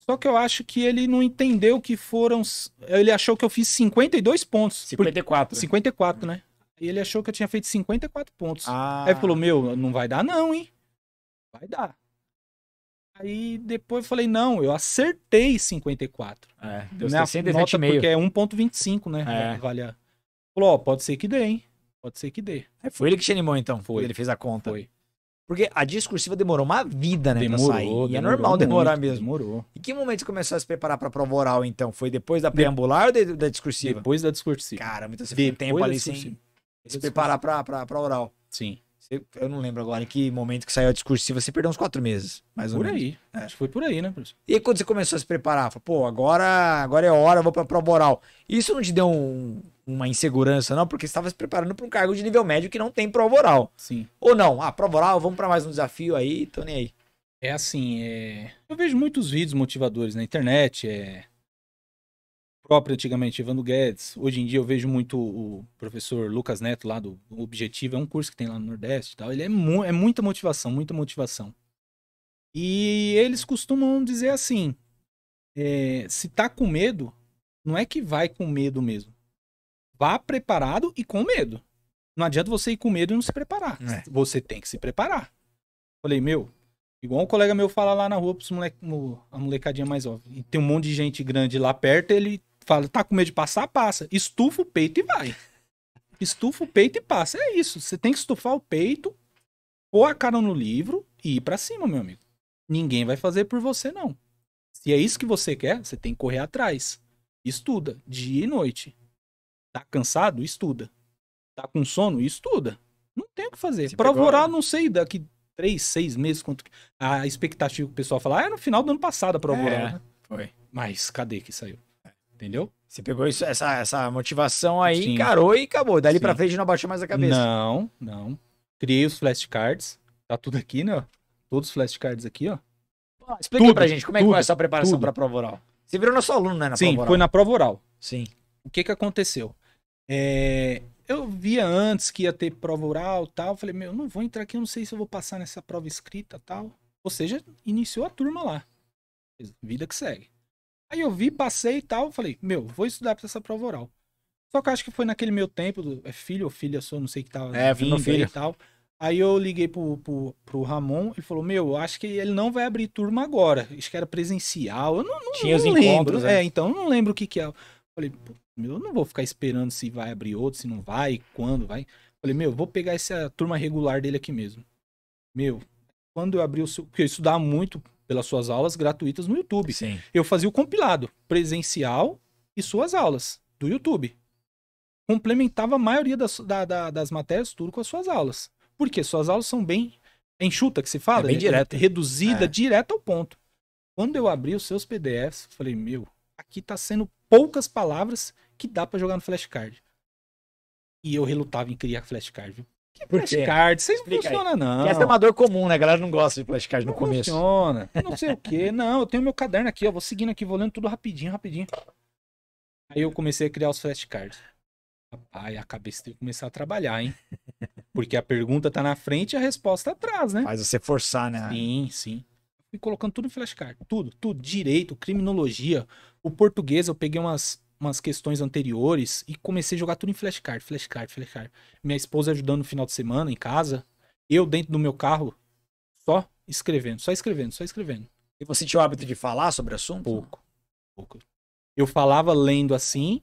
Só que eu acho que ele não entendeu que foram. Ele achou que eu fiz 52 pontos. 54. Por... 54, né? E ele achou que eu tinha feito 54 pontos. Ah. Aí falou: Meu, não vai dar, não, hein? Vai dar. Aí depois eu falei: Não, eu acertei 54. É, deu e meio. Porque é 1,25, né? É. Vale a... Falou: Ó, pode ser que dê, hein? Pode ser que dê. É, foi ele que te animou, então. Foi. Ele fez a conta. Foi. Porque a discursiva demorou uma vida, né? Demorou. Pra sair. Demorou, e é normal demorar muito, mesmo. Demorou. E que momento você começou a se preparar pra prova oral, então? Foi depois da preambular de... ou da discursiva? Depois da discursiva. Caramba, então você depois tempo ali sim. se preparar pra, pra, pra oral. Sim. Eu não lembro agora em que momento que saiu a discursiva, você perdeu uns quatro meses, mais ou por menos. aí. É. Acho que foi por aí, né, professor? E aí, quando você começou a se preparar, falou, pô, agora, agora é hora, vou pra provoral Isso não te deu um, uma insegurança, não? Porque você estava se preparando para um cargo de nível médio que não tem provoral Sim. Ou não, ah, provoral vamos para mais um desafio aí, tô nem aí. É assim, é... eu vejo muitos vídeos motivadores na internet, é próprio antigamente, Evandro Guedes. Hoje em dia eu vejo muito o professor Lucas Neto lá do Objetivo, é um curso que tem lá no Nordeste e tal. Ele é, mu é muita motivação, muita motivação. E eles costumam dizer assim: é, se tá com medo, não é que vai com medo mesmo. Vá preparado e com medo. Não adianta você ir com medo e não se preparar. É. Você tem que se preparar. Falei, meu, igual um colega meu fala lá na rua pros moleque, a molecadinha mais óbvia. E tem um monte de gente grande lá perto, ele fala, tá com medo de passar? Passa. Estufa o peito e vai. Estufa o peito e passa. É isso. Você tem que estufar o peito, pôr a cara no livro e ir pra cima, meu amigo. Ninguém vai fazer por você, não. Se é isso que você quer, você tem que correr atrás. Estuda, dia e noite. Tá cansado? Estuda. Tá com sono? Estuda. Não tem o que fazer. Se Prova oral, não sei, daqui três, seis meses, quanto a expectativa que o pessoal fala, ah, é no final do ano passado a prova é, oral. Né? Foi. Mas cadê que saiu? Entendeu? Você pegou isso, essa, essa motivação aí, Sim. encarou e acabou. Dali Sim. pra frente não abaixou mais a cabeça. Não, não. Criei os flashcards. Tá tudo aqui, né? Todos os flashcards aqui, ó. explica tudo, pra gente como tudo, é que foi essa preparação tudo. pra prova oral. Você virou nosso aluno, né? Na Sim, foi na prova oral. Sim. O que que aconteceu? É, eu via antes que ia ter prova oral tal. Falei, meu, não vou entrar aqui, eu não sei se eu vou passar nessa prova escrita tal. Ou seja, iniciou a turma lá. Vida que segue. Aí eu vi, passei e tal, falei, meu, vou estudar pra essa prova oral. Só que eu acho que foi naquele meu tempo, do, é filho ou filha sua, não sei que tava é, vindo filho. e tal. Aí eu liguei pro, pro, pro Ramon, ele falou, meu, acho que ele não vai abrir turma agora. Acho que era presencial, eu não, não, Tinha não os lembro. Encontros, é, é, então eu não lembro o que que é. Falei, eu não vou ficar esperando se vai abrir outro, se não vai, quando vai. Falei, meu, vou pegar essa turma regular dele aqui mesmo. Meu, quando eu abri o... Porque eu estudava muito, pelas suas aulas gratuitas no YouTube. Sim. Eu fazia o compilado presencial e suas aulas do YouTube. Complementava a maioria das, da, da, das matérias tudo com as suas aulas. Porque suas aulas são bem enxuta que se fala, é bem né? direta. reduzida, é. direto ao ponto. Quando eu abri os seus PDFs, falei, meu, aqui tá sendo poucas palavras que dá para jogar no flashcard. E eu relutava em criar flashcard, viu? Que Por Isso Vocês não funcionam, não. Que essa é uma dor comum, né? A galera não gosta de flashcard no não começo. Funciona. Não sei o quê. Não, eu tenho meu caderno aqui, ó. Vou seguindo aqui, vou lendo tudo rapidinho, rapidinho. Aí eu comecei a criar os flashcards. Rapaz, a cabeça tem que começar a trabalhar, hein? Porque a pergunta tá na frente e a resposta atrás, né? Faz você forçar, né? Sim, sim. Fui colocando tudo em flashcard. Tudo, tudo. Direito, criminologia. O português, eu peguei umas umas questões anteriores e comecei a jogar tudo em flashcard, flashcard, flashcard. Minha esposa ajudando no final de semana em casa, eu dentro do meu carro, só escrevendo, só escrevendo, só escrevendo. E você tinha o hábito de falar sobre assunto? Pouco. Pouco. Eu falava lendo assim,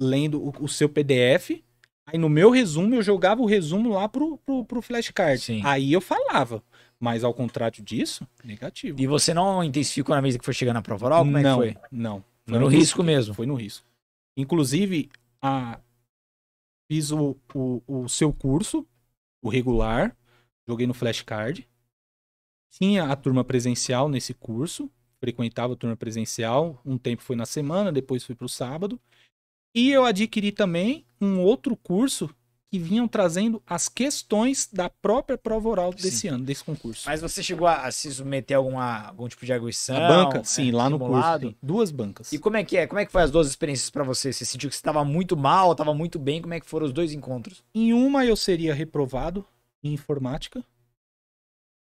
lendo o, o seu PDF, aí no meu resumo eu jogava o resumo lá pro, pro, pro flashcard. Sim. Aí eu falava. Mas ao contrário disso, negativo. E você não intensificou na mesa que foi chegando a prova oral? Como não, é que foi? não. Foi no, risco, risco mesmo. Foi no risco. Inclusive, a... fiz o, o, o seu curso, o regular, joguei no flashcard. Tinha a turma presencial nesse curso, frequentava a turma presencial. Um tempo foi na semana, depois fui para o sábado. E eu adquiri também um outro curso que vinham trazendo as questões da própria prova oral sim. desse ano, desse concurso. Mas você chegou a, a se submeter a alguma, algum tipo de aguição? A banca, é, sim, é, lá no curso. duas bancas. E como é que é? Como é que foi as duas experiências para você? Você sentiu que você estava muito mal, estava muito bem? Como é que foram os dois encontros? Em uma eu seria reprovado em informática.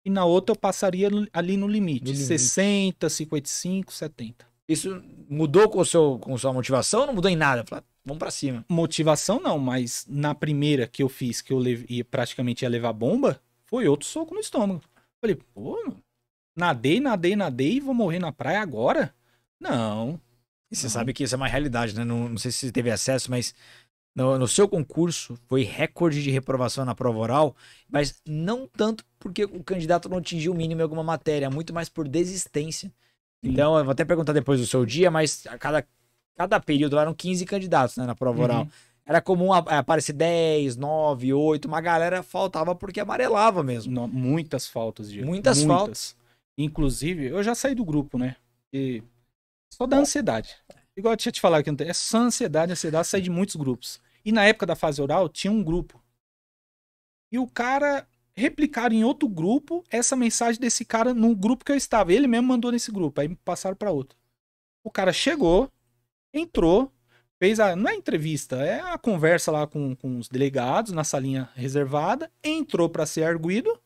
E na outra eu passaria ali no limite, no limite. 60, 55, 70. Isso mudou com, o seu, com sua motivação? Não mudou em nada, Vamos para cima. Motivação não, mas na primeira que eu fiz, que eu leve, praticamente ia levar bomba, foi outro soco no estômago. Falei, pô, nadei, nadei, nadei e vou morrer na praia agora? Não. E você não. sabe que isso é uma realidade, né? Não, não sei se você teve acesso, mas no, no, seu concurso foi recorde de reprovação na prova oral, mas não tanto porque o candidato não atingiu o mínimo em alguma matéria, muito mais por desistência. Então, eu vou até perguntar depois do seu dia, mas a cada Cada período eram 15 candidatos né, na prova uhum. oral. Era comum é, aparecer 10, 9, 8, uma galera faltava porque amarelava mesmo. Não, muitas faltas, de Muitas, faltas. Inclusive, eu já saí do grupo, né? E só da ansiedade. Igual eu tinha te falado que é só ansiedade, ansiedade, sair de muitos grupos. E na época da fase oral, tinha um grupo. E o cara replicaram em outro grupo essa mensagem desse cara no grupo que eu estava. Ele mesmo mandou nesse grupo, aí passaram para outro. O cara chegou, entrou, fez a. Não é entrevista, é a conversa lá com, com os delegados na salinha reservada, entrou para ser arguído.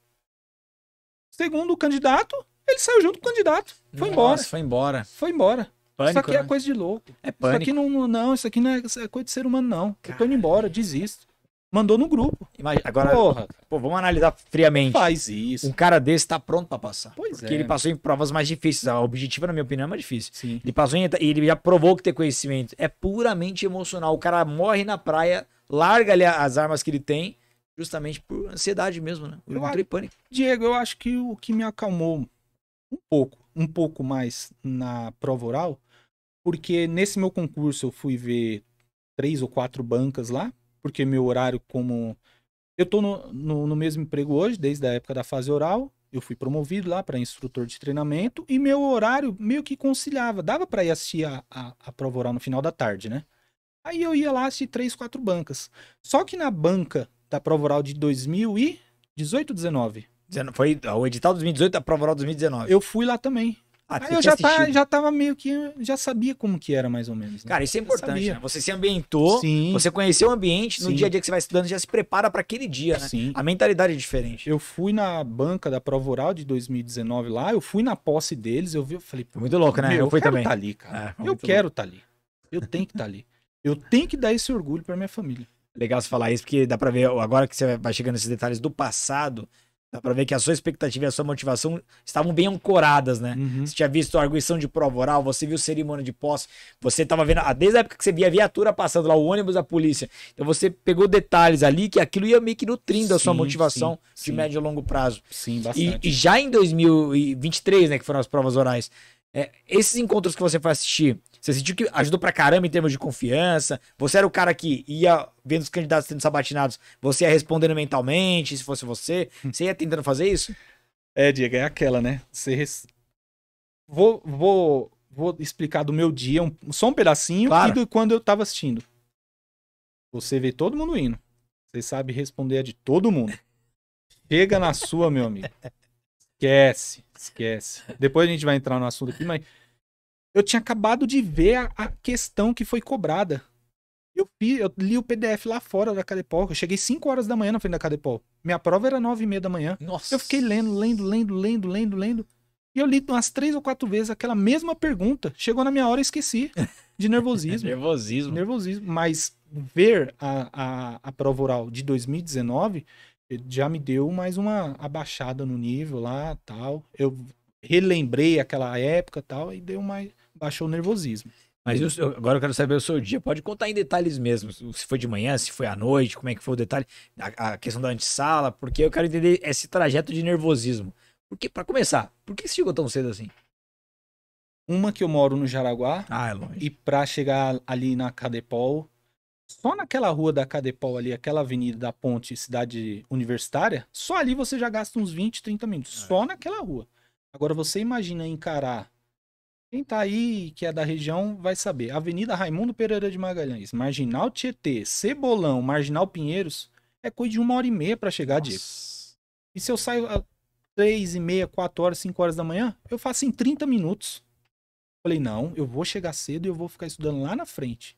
Segundo o candidato, ele saiu junto com o candidato. Foi Nossa, embora. Foi embora. Foi embora. Pânico, isso aqui é né? é coisa de louco. É pânico. Isso aqui não, não, isso aqui não é, é coisa de ser humano, não. Cara... Eu tô indo embora, desisto. Mandou no grupo. Imagina, agora, Porra, pô, vamos analisar friamente. Faz isso. Um cara desse tá pronto para passar. Pois porque é. ele passou em provas mais difíceis. A objetiva, na minha opinião, é mais difícil. Sim. Ele passou em. Ele já provou que tem conhecimento. É puramente emocional. O cara morre na praia, larga ali as armas que ele tem, justamente por ansiedade mesmo, né? Eu, entrei pânico. Diego, eu acho que o que me acalmou um pouco, um pouco mais na prova oral, porque nesse meu concurso eu fui ver três ou quatro bancas lá porque meu horário como. Eu tô no, no, no, mesmo emprego hoje, desde a época da fase oral. Eu fui promovido lá para instrutor de treinamento e meu horário meio que conciliava. Dava para ir assistir a, a, a prova oral no final da tarde, né? Aí eu ia lá assistir três, quatro bancas. Só que na banca da prova oral de 2018, 19. Foi o edital 2018 da prova oral 2019. Eu fui lá também. Ah, aí eu já, tá, já tava meio que. Já sabia como que era, mais ou menos. Né? Cara, isso é importante, né? Você se ambientou, Sim. você conheceu o ambiente, no Sim. dia a dia que você vai estudando, já se prepara para aquele dia, né? Sim. A mentalidade é diferente. Eu fui na banca da prova oral de 2019 lá, eu fui na posse deles, eu vi, eu falei. Muito louco, né? Meu, eu, fui também. Tá ali, cara. É, eu quero estar tá ali. Eu tenho que estar tá ali. Eu tenho que dar esse orgulho para minha família. Legal você falar isso, porque dá para ver, agora que você vai chegando nesses detalhes do passado, Dá pra ver que a sua expectativa e a sua motivação estavam bem ancoradas, né? Uhum. Você tinha visto a arguição de prova oral, você viu cerimônia de posse, você tava vendo, desde a época que você via a viatura passando lá, o ônibus da polícia. Então você pegou detalhes ali que aquilo ia meio que nutrindo sim, a sua motivação sim, de sim. médio e longo prazo. Sim, bastante. E, e, já em 2023, né, que foram as provas orais, é, esses encontros que você foi assistir, você sentiu que ajudou pra caramba em termos de confiança? Você era o cara que ia vendo os candidatos sendo sabatinados, você ia respondendo mentalmente, se fosse você? Hum. Você ia tentando fazer isso? É, Diego, é aquela, né? Você. Res... Vou, vou, vou explicar do meu dia, um, só um pedacinho, claro. e do quando eu tava assistindo. Você vê todo mundo indo. Você sabe responder a de todo mundo. Chega na sua, meu amigo. Esquece, esquece. Depois a gente vai entrar no assunto aqui, mas eu tinha acabado de ver a, a questão que foi cobrada. Eu, eu, li o PDF lá fora da Cadepol. Eu cheguei 5 horas da manhã na frente da Cadepol. Minha prova era 9 e meia da manhã. Nossa. Eu fiquei lendo, lendo, lendo, lendo, lendo, lendo. E eu li umas três ou quatro vezes aquela mesma pergunta. Chegou na minha hora e esqueci. De nervosismo. nervosismo. Nervosismo. Mas ver a, a, a prova oral de 2019 eh, já me deu mais uma abaixada no nível lá, tal. Eu relembrei aquela época, tal, e deu mais baixou o nervosismo. Mas eu, agora eu quero saber o seu dia. Pode contar em detalhes mesmo. Se foi de manhã, se foi à noite, como é que foi o detalhe. A, a questão da antessala, porque eu quero entender esse trajeto de nervosismo. Porque, para começar, por que você chegou tão cedo assim? Uma que eu moro no Jaraguá. Ah, é longe. E pra chegar ali na Cadepol, só naquela rua da Cadepol ali, aquela avenida da ponte Cidade Universitária, só ali você já gasta uns 20, 30 minutos. É. Só naquela rua. Agora você imagina encarar quem tá aí, que é da região, vai saber. Avenida Raimundo Pereira de Magalhães, Marginal Tietê, Cebolão, Marginal Pinheiros, é coisa de uma hora e meia para chegar, Nossa. Diego. E se eu saio às três e meia, quatro horas, cinco horas da manhã, eu faço em 30 minutos. Falei, não, eu vou chegar cedo e eu vou ficar estudando lá na frente.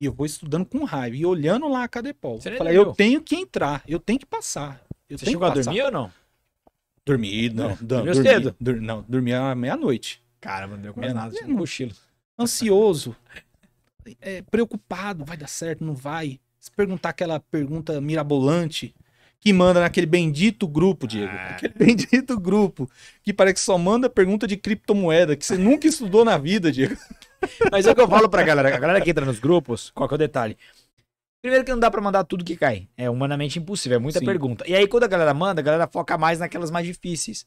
E eu vou estudando com raiva e olhando lá a Cadepol. Você falei, eu tenho que entrar, eu tenho que passar. Eu Você tenho chegou que passar. a dormir ou não? Dormi, não. É, dormi, cedo? Dur, não, dormi à meia-noite cara não deu quase nada. Tipo... Mochila. Ansioso. É, preocupado, vai dar certo, não vai. Se perguntar aquela pergunta mirabolante que manda naquele bendito grupo, Diego. Ah. Aquele bendito grupo que parece que só manda pergunta de criptomoeda que você nunca estudou na vida, Diego. Mas é o que eu falo pra galera. A galera que entra nos grupos, qual que é o detalhe? Primeiro que não dá para mandar tudo que cai. É humanamente impossível, é muita Sim. pergunta. E aí quando a galera manda, a galera foca mais naquelas mais difíceis.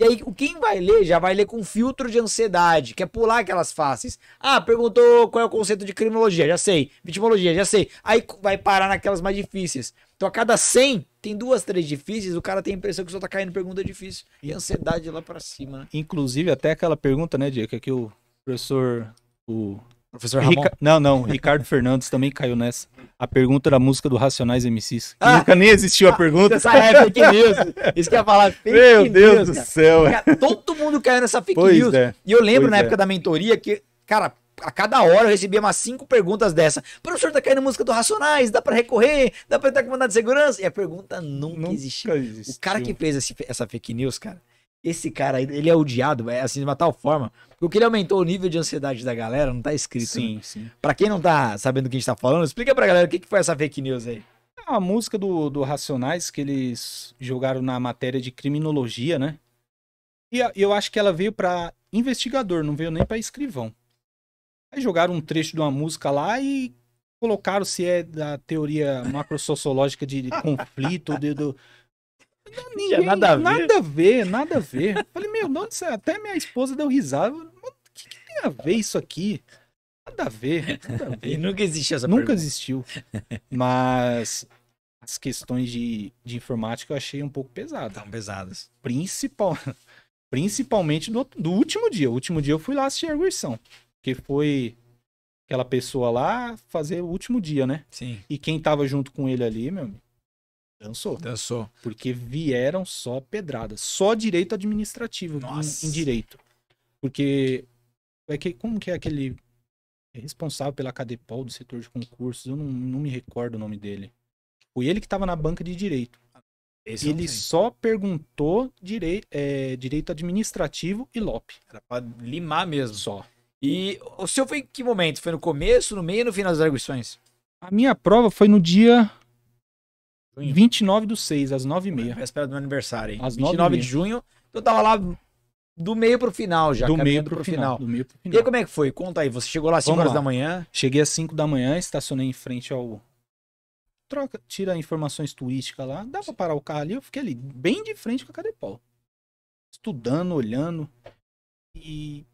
E aí, quem vai ler já vai ler com filtro de ansiedade, quer pular aquelas faces. Ah, perguntou qual é o conceito de criminologia, já sei. Vitimologia, já sei. Aí vai parar naquelas mais difíceis. Então, a cada 100, tem duas, três difíceis, o cara tem a impressão que só tá caindo pergunta difícil. E ansiedade lá para cima, né? Inclusive, até aquela pergunta, né, Diego, que é o professor, o Professor Ramon? Rica... Não, não. Ricardo Fernandes também caiu nessa. A pergunta da música do Racionais MCs. Ah, nunca nem existiu a pergunta. Essa é fake news. Isso que ia falar fake Meu news, Deus cara. do céu. É. todo mundo caiu nessa fake pois news. É. E eu lembro pois na é. época da mentoria que, cara, a cada hora eu recebia umas cinco perguntas dessa. Professor, tá caindo música do Racionais? Dá para recorrer? Dá pra entrar com mandado de segurança? E a pergunta nunca, nunca existiu. existiu. O cara que fez esse, essa fake news, cara, esse cara, ele é odiado, é assim, de uma tal forma. Porque ele aumentou o nível de ansiedade da galera, não tá escrito. Sim, né? sim. Pra quem não tá sabendo o que a gente tá falando, explica pra galera o que, que foi essa fake news aí. É uma música do, do Racionais que eles jogaram na matéria de criminologia, né? E eu acho que ela veio pra investigador, não veio nem pra escrivão. Aí jogaram um trecho de uma música lá e colocaram se é da teoria macrosociológica de conflito, de, do, Ninguém, nada a ver. Nada a ver, nada a ver. Falei, meu, não, é? até minha esposa deu risada. O que, que, tem a ver isso aqui? Nada a ver. Nada a ver. nunca existiu essa Nunca pergunta. existiu. Mas as questões de, de informática eu achei um pouco pesadas. Estão pesadas. Principal, principalmente do, do último dia. O último dia eu fui lá assistir a versão. Que foi aquela pessoa lá fazer o último dia, né? Sim. E quem tava junto com ele ali, meu amigo, Dançou. Dançou. Porque vieram só pedradas. Só direito administrativo Nossa. Em, em direito. Porque. É que, como que é aquele é responsável pela Cadepol do setor de concursos, eu não, não me recordo o nome dele. Foi ele que estava na banca de direito. Esse ele só perguntou direi é, direito administrativo e LOP. Era pra limar mesmo. Só. E o seu foi em que momento? Foi no começo, no meio no final das arguições? A minha prova foi no dia Junho. 29 do 6, às 9h30. Véspera do meu aniversário, hein? Às 29 de junho. Eu então, tava lá do meio pro final já. Do meio pro, pro final. final. Do meio pro final. E aí, como é que foi? Conta aí, você chegou lá às 5 horas da manhã? Cheguei às 5 da manhã, estacionei em frente ao. Troca, tira informações turísticas lá. Dá pra parar o carro ali, eu fiquei ali, bem de frente com a Cadepol. Estudando, olhando. E.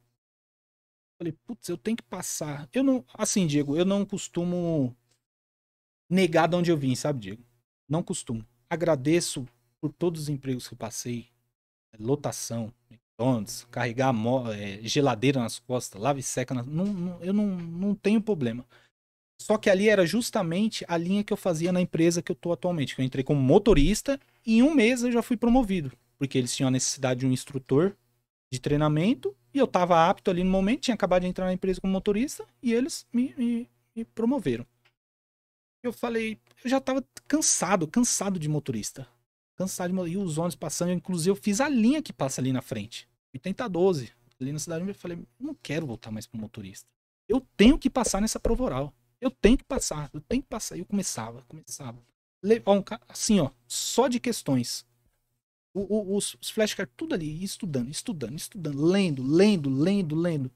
Falei, putz, eu tenho que passar. Eu não. Assim, Diego, eu não costumo negar de onde eu vim, sabe, Diego? Não costumo. Agradeço por todos os empregos que passei. Né, lotação, McDonald's, carregar é, geladeira nas costas, lave seca. Nas... Não, não, eu não, não tenho problema. Só que ali era justamente a linha que eu fazia na empresa que eu tô atualmente. Que eu entrei como motorista e em um mês eu já fui promovido. Porque eles tinham a necessidade de um instrutor de treinamento e eu tava apto ali no momento, tinha acabado de entrar na empresa como motorista e eles me, me, me promoveram. Eu falei, eu já tava cansado, cansado de motorista. Cansado de motorista. E os ônibus passando, eu, inclusive eu fiz a linha que passa ali na frente. 8012. Ali na cidade, eu falei, não quero voltar mais pro motorista. Eu tenho que passar nessa prova oral. Eu tenho que passar, eu tenho que passar. E eu começava, começava. Assim, ó, só de questões. O, o, os, os flashcards, tudo ali, estudando, estudando, estudando, lendo, lendo, lendo, lendo.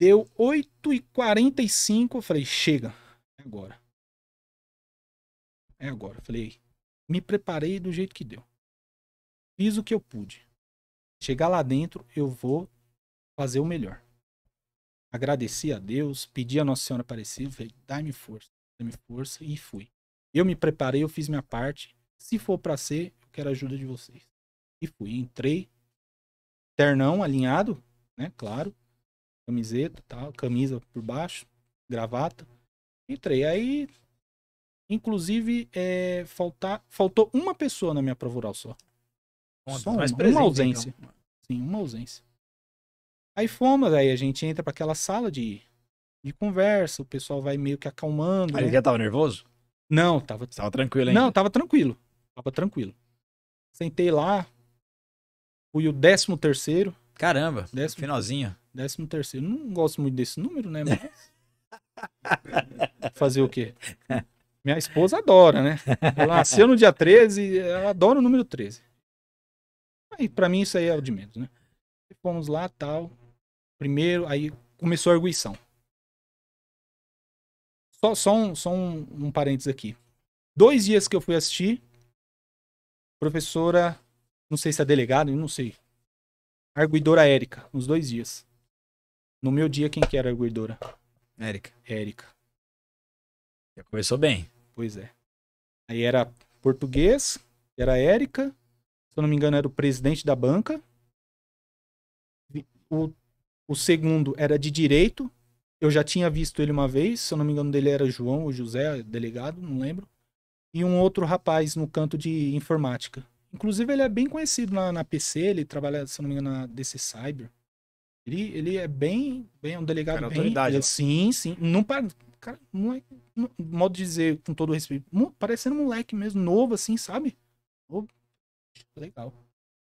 Deu 8h45, eu falei, chega, é agora é agora. Falei, me preparei do jeito que deu. Fiz o que eu pude. Chegar lá dentro, eu vou fazer o melhor. Agradeci a Deus, pedi a Nossa Senhora Aparecida, falei, dá-me força, dá-me força e fui. Eu me preparei, eu fiz minha parte. Se for para ser, eu quero a ajuda de vocês. E fui, entrei, ternão alinhado, né? Claro, camiseta, tal, camisa por baixo, gravata. Entrei aí, Inclusive, é, faltar, faltou uma pessoa na minha prova só. só uma, presente, uma então. ausência. Então. Sim, uma ausência. Aí fomos, aí a gente entra para aquela sala de, de conversa, o pessoal vai meio que acalmando. Aí né? ele já tava nervoso? Não, tava. Tava tranquilo ainda? Não, tava tranquilo. Tava tranquilo. Sentei lá, fui o décimo terceiro. Caramba, décimo, finalzinho. Décimo terceiro. Não gosto muito desse número, né? Mas... Fazer o quê? Minha esposa adora, né? Ela nasceu no dia 13, ela adora o número 13. Aí, pra mim, isso aí é o de menos, né? Fomos lá, tal. Primeiro, aí começou a arguição. Só, só, um, só um, um parênteses aqui. Dois dias que eu fui assistir, professora, não sei se é delegado, não sei. Arguidora Érica, nos dois dias. No meu dia, quem que era a arguidora? Érica. Érica. Já começou bem. Pois é. Aí era português, era Érica, se eu não me engano, era o presidente da banca. O, o segundo era de direito. Eu já tinha visto ele uma vez, se eu não me engano, dele era João ou José, delegado, não lembro. E um outro rapaz no canto de informática. Inclusive, ele é bem conhecido na, na PC, ele trabalha, se eu não me engano, na DC Cyber. Ele, ele é bem, bem é um delegado é bem. Autoridade, ele, é, né? sim, sim. Não, cara, moleque, modo de dizer, com todo respeito, parecendo um moleque mesmo, novo assim, sabe? Legal.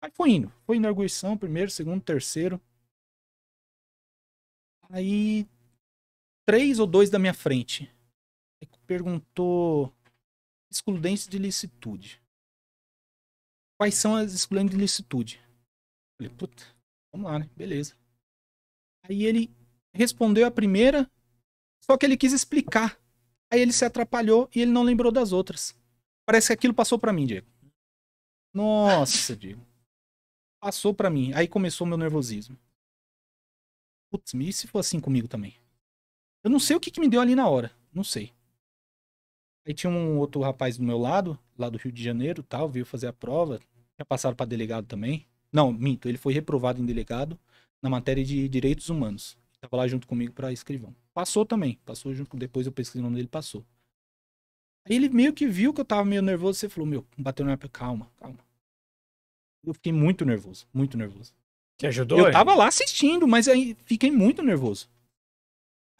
Aí foi indo. Foi indo a arguição, primeiro, segundo, terceiro. Aí, três ou dois da minha frente. É perguntou excludentes de licitude. Quais são as excludentes de licitude? falei, puta, vamos lá, né? Beleza. Aí ele respondeu a primeira, só que ele quis explicar. Aí ele se atrapalhou e ele não lembrou das outras. Parece que aquilo passou para mim, Diego. Nossa, Diego. Passou para mim. Aí começou o meu nervosismo. Putz, e se for assim comigo também? Eu não sei o que, que me deu ali na hora. Não sei. Aí tinha um outro rapaz do meu lado, lá do Rio de Janeiro tal, veio fazer a prova. Tinha passado para delegado também. Não, minto, ele foi reprovado em delegado na matéria de direitos humanos. Tava lá junto comigo para escrivão. Passou também, passou junto, depois eu pesquisei o nome dele, passou. Aí ele meio que viu que eu tava meio nervoso, você falou, meu, bateu na minha calma, calma. Eu fiquei muito nervoso, muito nervoso. Te ajudou? Eu hein? tava lá assistindo, mas aí fiquei muito nervoso.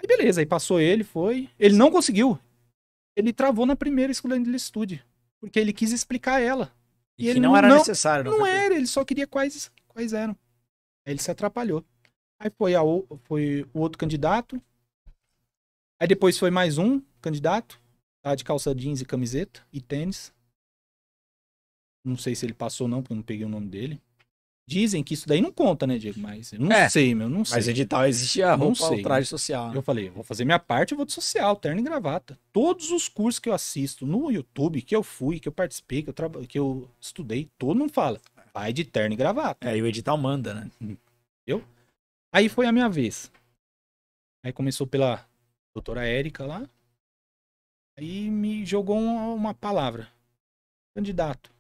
Aí beleza, aí passou ele, foi. Ele não conseguiu. Ele travou na primeira escolha de estude Porque ele quis explicar ela. E, e ele não era não, necessário. Não, não era, ele só queria quais, quais eram. Aí ele se atrapalhou. Aí foi, a, foi o outro candidato. Aí depois foi mais um candidato, tá? De calça jeans e camiseta e tênis. Não sei se ele passou ou não, porque eu não peguei o nome dele. Dizem que isso daí não conta, né, Diego? Mas eu não é, sei, meu, não sei. Mas edital existe a roupa, não sei. o traje social. Né? Eu falei, vou fazer minha parte, eu vou de social, terno e gravata. Todos os cursos que eu assisto no YouTube, que eu fui, que eu participei, que eu, tra... que eu estudei, todo mundo fala, vai de terno e gravata. É, e o edital manda, né? Eu, Aí foi a minha vez. Aí começou pela doutora Érica lá. Aí me jogou uma palavra. Candidato.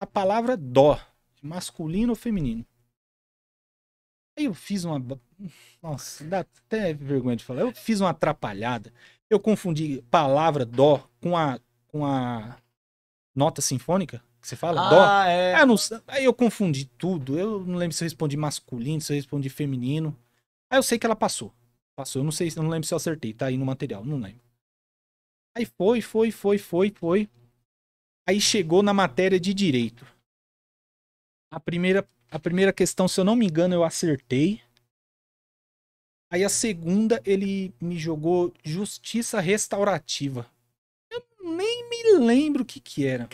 A palavra dó. Masculino ou feminino? Aí eu fiz uma. Nossa, dá até vergonha de falar. Eu fiz uma atrapalhada. Eu confundi palavra dó com a, com a nota sinfônica que você fala? Ah, dó? É. Ah, não, aí eu confundi tudo. Eu não lembro se eu respondi masculino, se eu respondi feminino. Aí eu sei que ela passou. Passou. Eu não sei, eu não lembro se eu acertei. Tá aí no material, não lembro. Aí foi, foi, foi, foi, foi. Aí chegou na matéria de direito. A primeira, a primeira questão, se eu não me engano, eu acertei. Aí a segunda ele me jogou justiça restaurativa lembro o que que era.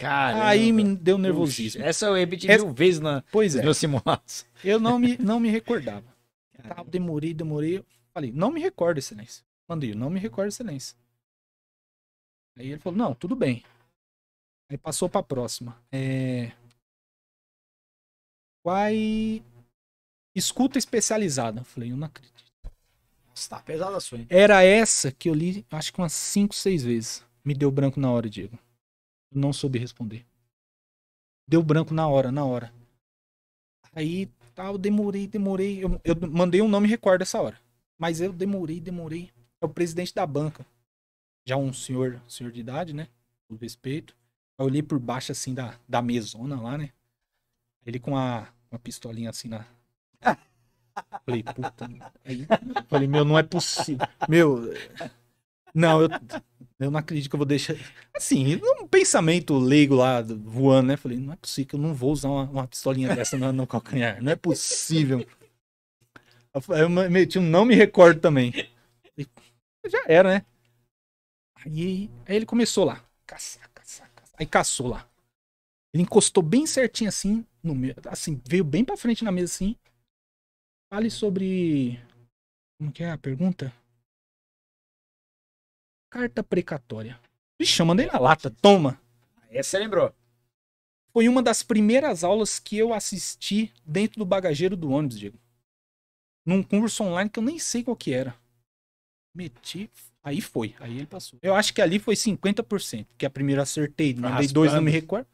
Aí me deu nervosismo. essa eu repeti essa... mil vezes na... pois é. Eu não me, não me recordava. Tá, demorei, demorei. Falei, não me recordo, excelência. Mandei, não me recordo, excelência. Aí ele falou, não, tudo bem. Aí passou pra próxima. É... Quai... Escuta especializada. Falei, eu não acredito. Tá pesada a sua. Hein? Era essa que eu li, acho que umas 5, 6 vezes. Me deu branco na hora, Diego. Não soube responder. Deu branco na hora, na hora. Aí tal, demorei, demorei. Eu, eu mandei um nome recordo essa hora. Mas eu demorei, demorei. É o presidente da banca. Já um senhor, senhor de idade, né? Com respeito. Eu olhei por baixo assim da, da mesona lá, né? Ele com a, uma pistolinha assim na. Falei, puta. Aí, falei, meu, não é possível. Meu, não, eu, eu não acredito que eu vou deixar. Assim, um pensamento leigo lá voando, né? Falei, não é possível que eu não vou usar uma, uma pistolinha dessa no, no calcanhar. Não é possível. Eu meti um não me recordo também. Já era, né? Aí, aí ele começou lá. Caçar, caçar, caçar. Aí caçou lá. Ele encostou bem certinho assim, no meu, assim, veio bem pra frente na mesa assim. Fale sobre. Como que é a pergunta? Carta precatória. Vixe, eu mandei na lata. Toma. Essa você lembrou. Foi uma das primeiras aulas que eu assisti dentro do bagageiro do ônibus, Diego. Num curso online que eu nem sei qual que era. Meti. Aí foi. Aí ele passou. Eu acho que ali foi 50%, que é a primeira acertei. Mandei dois, não me recordo.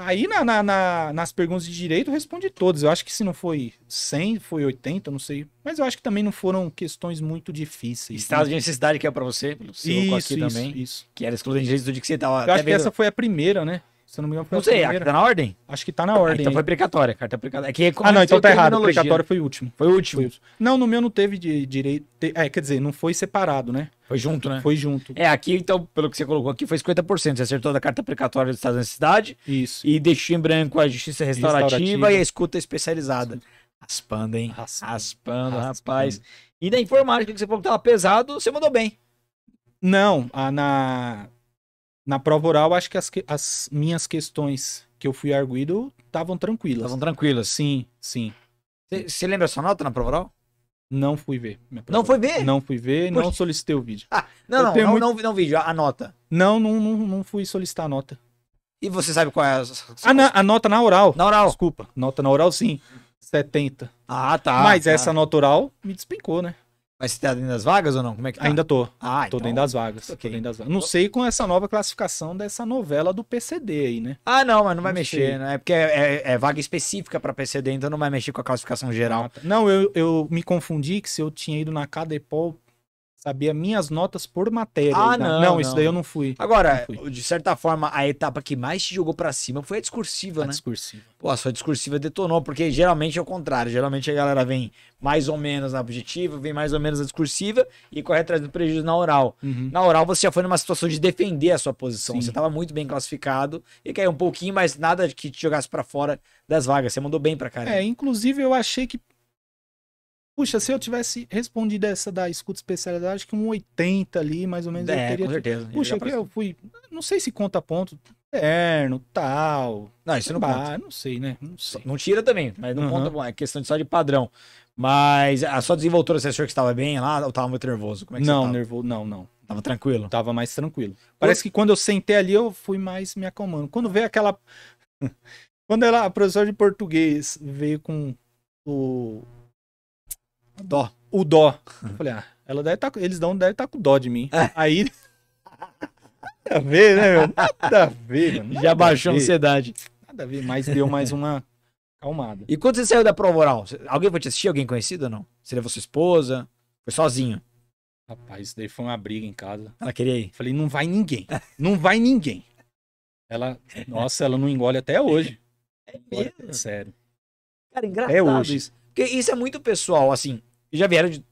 Aí na, na, na, nas perguntas de direito responde todas. Eu acho que se não foi 100, foi 80, não sei. Mas eu acho que também não foram questões muito difíceis. Estado né? de necessidade que é para você, você isso, isso, também, isso. Que era excludente de direito do que você estava. Eu acho vendo... que essa foi a primeira, né? Se não me engano, foi Não sei, é primeira. tá na ordem? Acho que tá na ordem. Ah, então foi precatória, carta é precatória. É que ah, não, então tá errado. Precatória foi o último. Foi o último. Foi. Não, no meu não teve direito. É, quer dizer, não foi separado, né? Foi junto, né? Foi junto. É, aqui, então, pelo que você colocou aqui, foi 50%. Você acertou da carta precatória do Estado da cidade. Isso. E deixou em branco a Justiça Restaurativa, Restaurativa. e a Escuta Especializada. Raspando, hein? Raspando, rapaz. E da informática que você falou que tava pesado, você mandou bem. Não, a, na na prova oral, acho que as, que, as minhas questões que eu fui arguído estavam tranquilas. Estavam tranquilas? Sim, sim. Você lembra a sua nota na prova oral? Não fui ver. não foi ver? Não fui ver, Poxa. não solicitei o vídeo. Ah, não, não, não, muito... não, não, vídeo, a nota. Não, não, não, não fui solicitar a nota. E você sabe qual é a... Ah, na, a nota na oral. Na oral. Desculpa, nota na oral sim, 70. Ah, tá. Mas tá. essa nota oral me despencou, né? Mas você tá dentro das vagas ou não? Como é que tá? Ainda tô. Ah, tô então... dentro das vagas. Okay. Tô dentro das vagas. Não sei com essa nova classificação dessa novela do PCD aí, né? Ah, não, mas não vai não mexer, sei. né? É porque é, é, é vaga específica para PCD, então não vai mexer com a classificação geral. Ah, tá. Não, eu, eu me confundi que se eu tinha ido na Cadepol Sabia minhas notas por matéria. Ah, não, não, não. isso daí eu não fui. Agora, não fui. de certa forma, a etapa que mais te jogou para cima foi a discursiva, a né? Discursiva. Pô, a sua discursiva detonou, porque geralmente é o contrário. Geralmente a galera vem mais ou menos na objetiva, vem mais ou menos na discursiva e corre atrás do prejuízo na oral. Uhum. Na oral você já foi numa situação de defender a sua posição. Sim. Você tava muito bem classificado e caiu um pouquinho, mas nada que te jogasse para fora das vagas. Você mandou bem pra cara. É, inclusive eu achei que Puxa, se eu tivesse respondido essa da escuta especializada, acho que um 80 ali, mais ou menos, é, eu teria. Com certeza. Puxa, eu fui. Não sei se conta ponto. Terno, tal. Não, isso não conta. Não sei, né? Não, sei. não tira também, mas não uhum. conta. Bom, é questão de só de padrão. Mas a sua desenvoltura, você achou que estava bem lá ou estava muito nervoso? Como é que não, nervoso, não, não. Tava tranquilo? Tava mais tranquilo. Parece Por... que quando eu sentei ali, eu fui mais me acalmando. Quando veio aquela. quando ela, a professora de português veio com o Dó. O dó. Eu falei, ah, ela deve tá, eles não devem estar tá com dó de mim. É. Aí. Nada a ver, né, meu? Nada a ver, mano. Nada Já baixou a ansiedade. Nada a ver, mas deu mais uma calmada. E quando você saiu da prova oral, alguém foi te assistir? Alguém conhecido ou não? Você sua esposa? Foi sozinho? Rapaz, isso daí foi uma briga em casa. Ela queria ir? Falei, não vai ninguém. Não vai ninguém. Ela, nossa, ela não engole até hoje. É mesmo? Sério. Cara, engraçado é hoje. isso. Porque isso é muito pessoal, assim já vieram de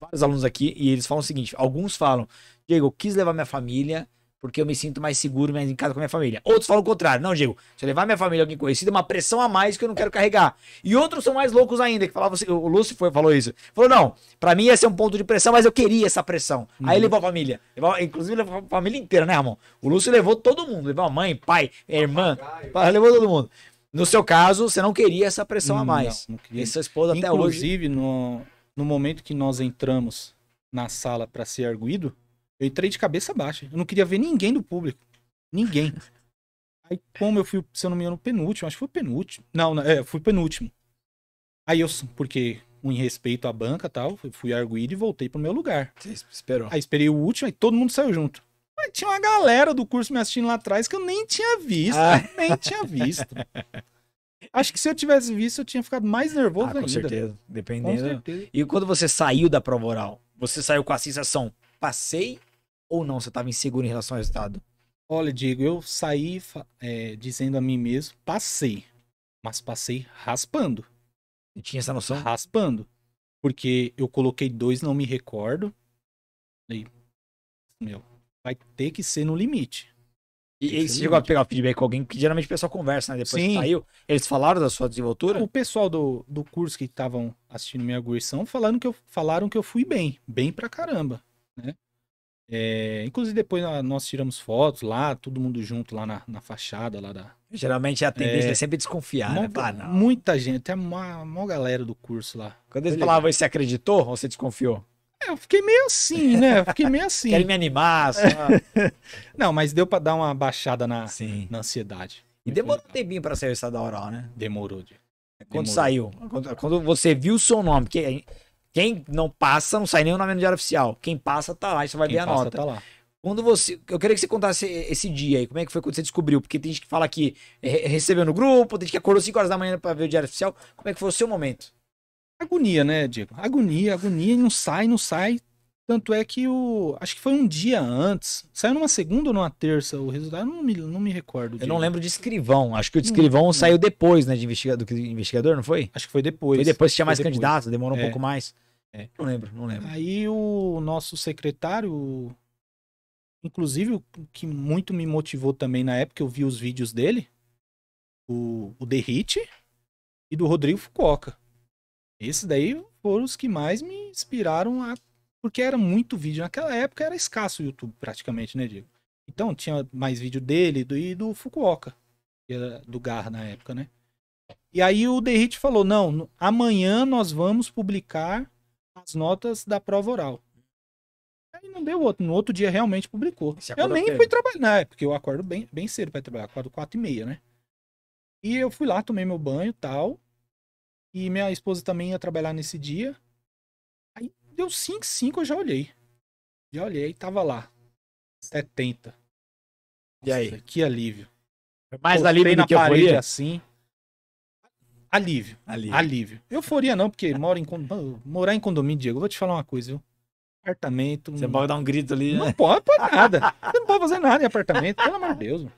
vários alunos aqui e eles falam o seguinte: alguns falam, Diego, eu quis levar minha família porque eu me sinto mais seguro mais em casa com a minha família. Outros falam o contrário: não, Diego, se eu levar minha família alguém conhecido, é uma pressão a mais que eu não quero carregar. E outros são mais loucos ainda, que falavam assim, o Lúcio foi, falou isso. Falou: não, para mim ia ser um ponto de pressão, mas eu queria essa pressão. Uhum. Aí levou a família. Levou, inclusive levou a família inteira, né, Ramon? O Lúcio levou todo mundo: levou a mãe, pai, irmã, pai, levou todo mundo. No seu caso, você não queria essa pressão hum, a mais. Não, não e sua esposa Inclusive, até hoje. Inclusive, no, no momento que nós entramos na sala para ser arguído, eu entrei de cabeça baixa. Eu não queria ver ninguém do público. Ninguém. Aí, como eu fui, se eu não me engano, penúltimo, acho que foi o penúltimo. Não, não é, fui penúltimo. Aí eu, porque um em respeito à banca tal, fui arguído e voltei pro meu lugar. Você esperou. Aí esperei o último, aí todo mundo saiu junto. Aí, tinha uma galera do curso me assistindo lá atrás que eu nem tinha visto. Ah. Nem tinha visto. Acho que se eu tivesse visto, eu tinha ficado mais nervoso ah, com ainda. Certeza. Dependendo. Com certeza. E quando você saiu da prova oral, você saiu com a sensação, passei ou não? Você estava inseguro em relação ao resultado? Olha, Diego, eu saí é, dizendo a mim mesmo, passei. Mas passei raspando. E tinha essa noção? Raspando. Porque eu coloquei dois, não me recordo. Aí, meu, vai ter que ser no limite. E, e você chegou a pegar feedback com alguém que geralmente o pessoal conversa, né? Depois Sim. que saiu, eles falaram da sua desenvoltura? O pessoal do, do curso que estavam assistindo minha guição falaram que, eu, falaram que eu fui bem, bem pra caramba, né? É, inclusive depois nós tiramos fotos lá, todo mundo junto lá na, na fachada lá da... Geralmente a tendência é, é sempre desconfiar, né? muita gente, até uma, uma galera do curso lá. Quando eles falavam, você acreditou ou você desconfiou? É, eu fiquei meio assim, né? Fiquei meio assim. Querem me animar, só. Não, mas deu pra dar uma baixada na, Sim. na ansiedade. E demorou um tempinho pra sair o estado da oral, né? Demorou. De... Quando demorou. saiu? Quando, quando, você viu o seu nome, que quem não passa, não sai nem o nome no diário oficial. Quem passa, tá lá, e você vai quem ver a passa, nota. Tá lá. Quando você. Eu queria que você contasse esse dia aí, como é que foi quando você descobriu? Porque tem gente que fala que recebeu no grupo, tem gente que acordou 5 horas da manhã pra ver o diário oficial. Como é que foi o seu momento? Agonia, né, Diego? Agonia, agonia, e não sai, não sai. Tanto é que o. Acho que foi um dia antes. Saiu numa segunda ou numa terça o resultado? Não me, não me recordo. Eu não lembro de escrivão. Acho que o de escrivão não, saiu depois, né? De investigador, do investigador, não foi? Acho que foi depois. Foi depois, tinha mais depois. candidato, demorou é. um pouco mais. É. Não lembro, não lembro. Aí o nosso secretário, inclusive, o que muito me motivou também na época, eu vi os vídeos dele, o, o The e do Rodrigo Fucoca. Esses daí foram os que mais me inspiraram a. Porque era muito vídeo. Naquela época era escasso o YouTube, praticamente, né, Diego? Então tinha mais vídeo dele do, e do Fukuoka, do Gar na época, né? E aí o Derrit falou: não, amanhã nós vamos publicar as notas da prova oral. Aí não deu outro. No outro dia realmente publicou. Eu nem fui trabalhar, porque eu acordo bem, bem cedo para trabalhar, acordo 4 e meia, né? E eu fui lá, tomei meu banho tal. E minha esposa também ia trabalhar nesse dia. Aí deu 5, 5, eu já olhei. Já olhei, tava lá. 70. e aí? Que alívio. É mais Pô, alívio na que parede euforia? assim. Alívio, alívio. Alívio. Euforia não, porque mora em, morar em condomínio, Diego, eu vou te falar uma coisa, viu? Apartamento. Você não... pode dar um grito ali, Não né? pode, pode nada. Você não pode fazer nada em apartamento, pelo amor de Deus. Mano.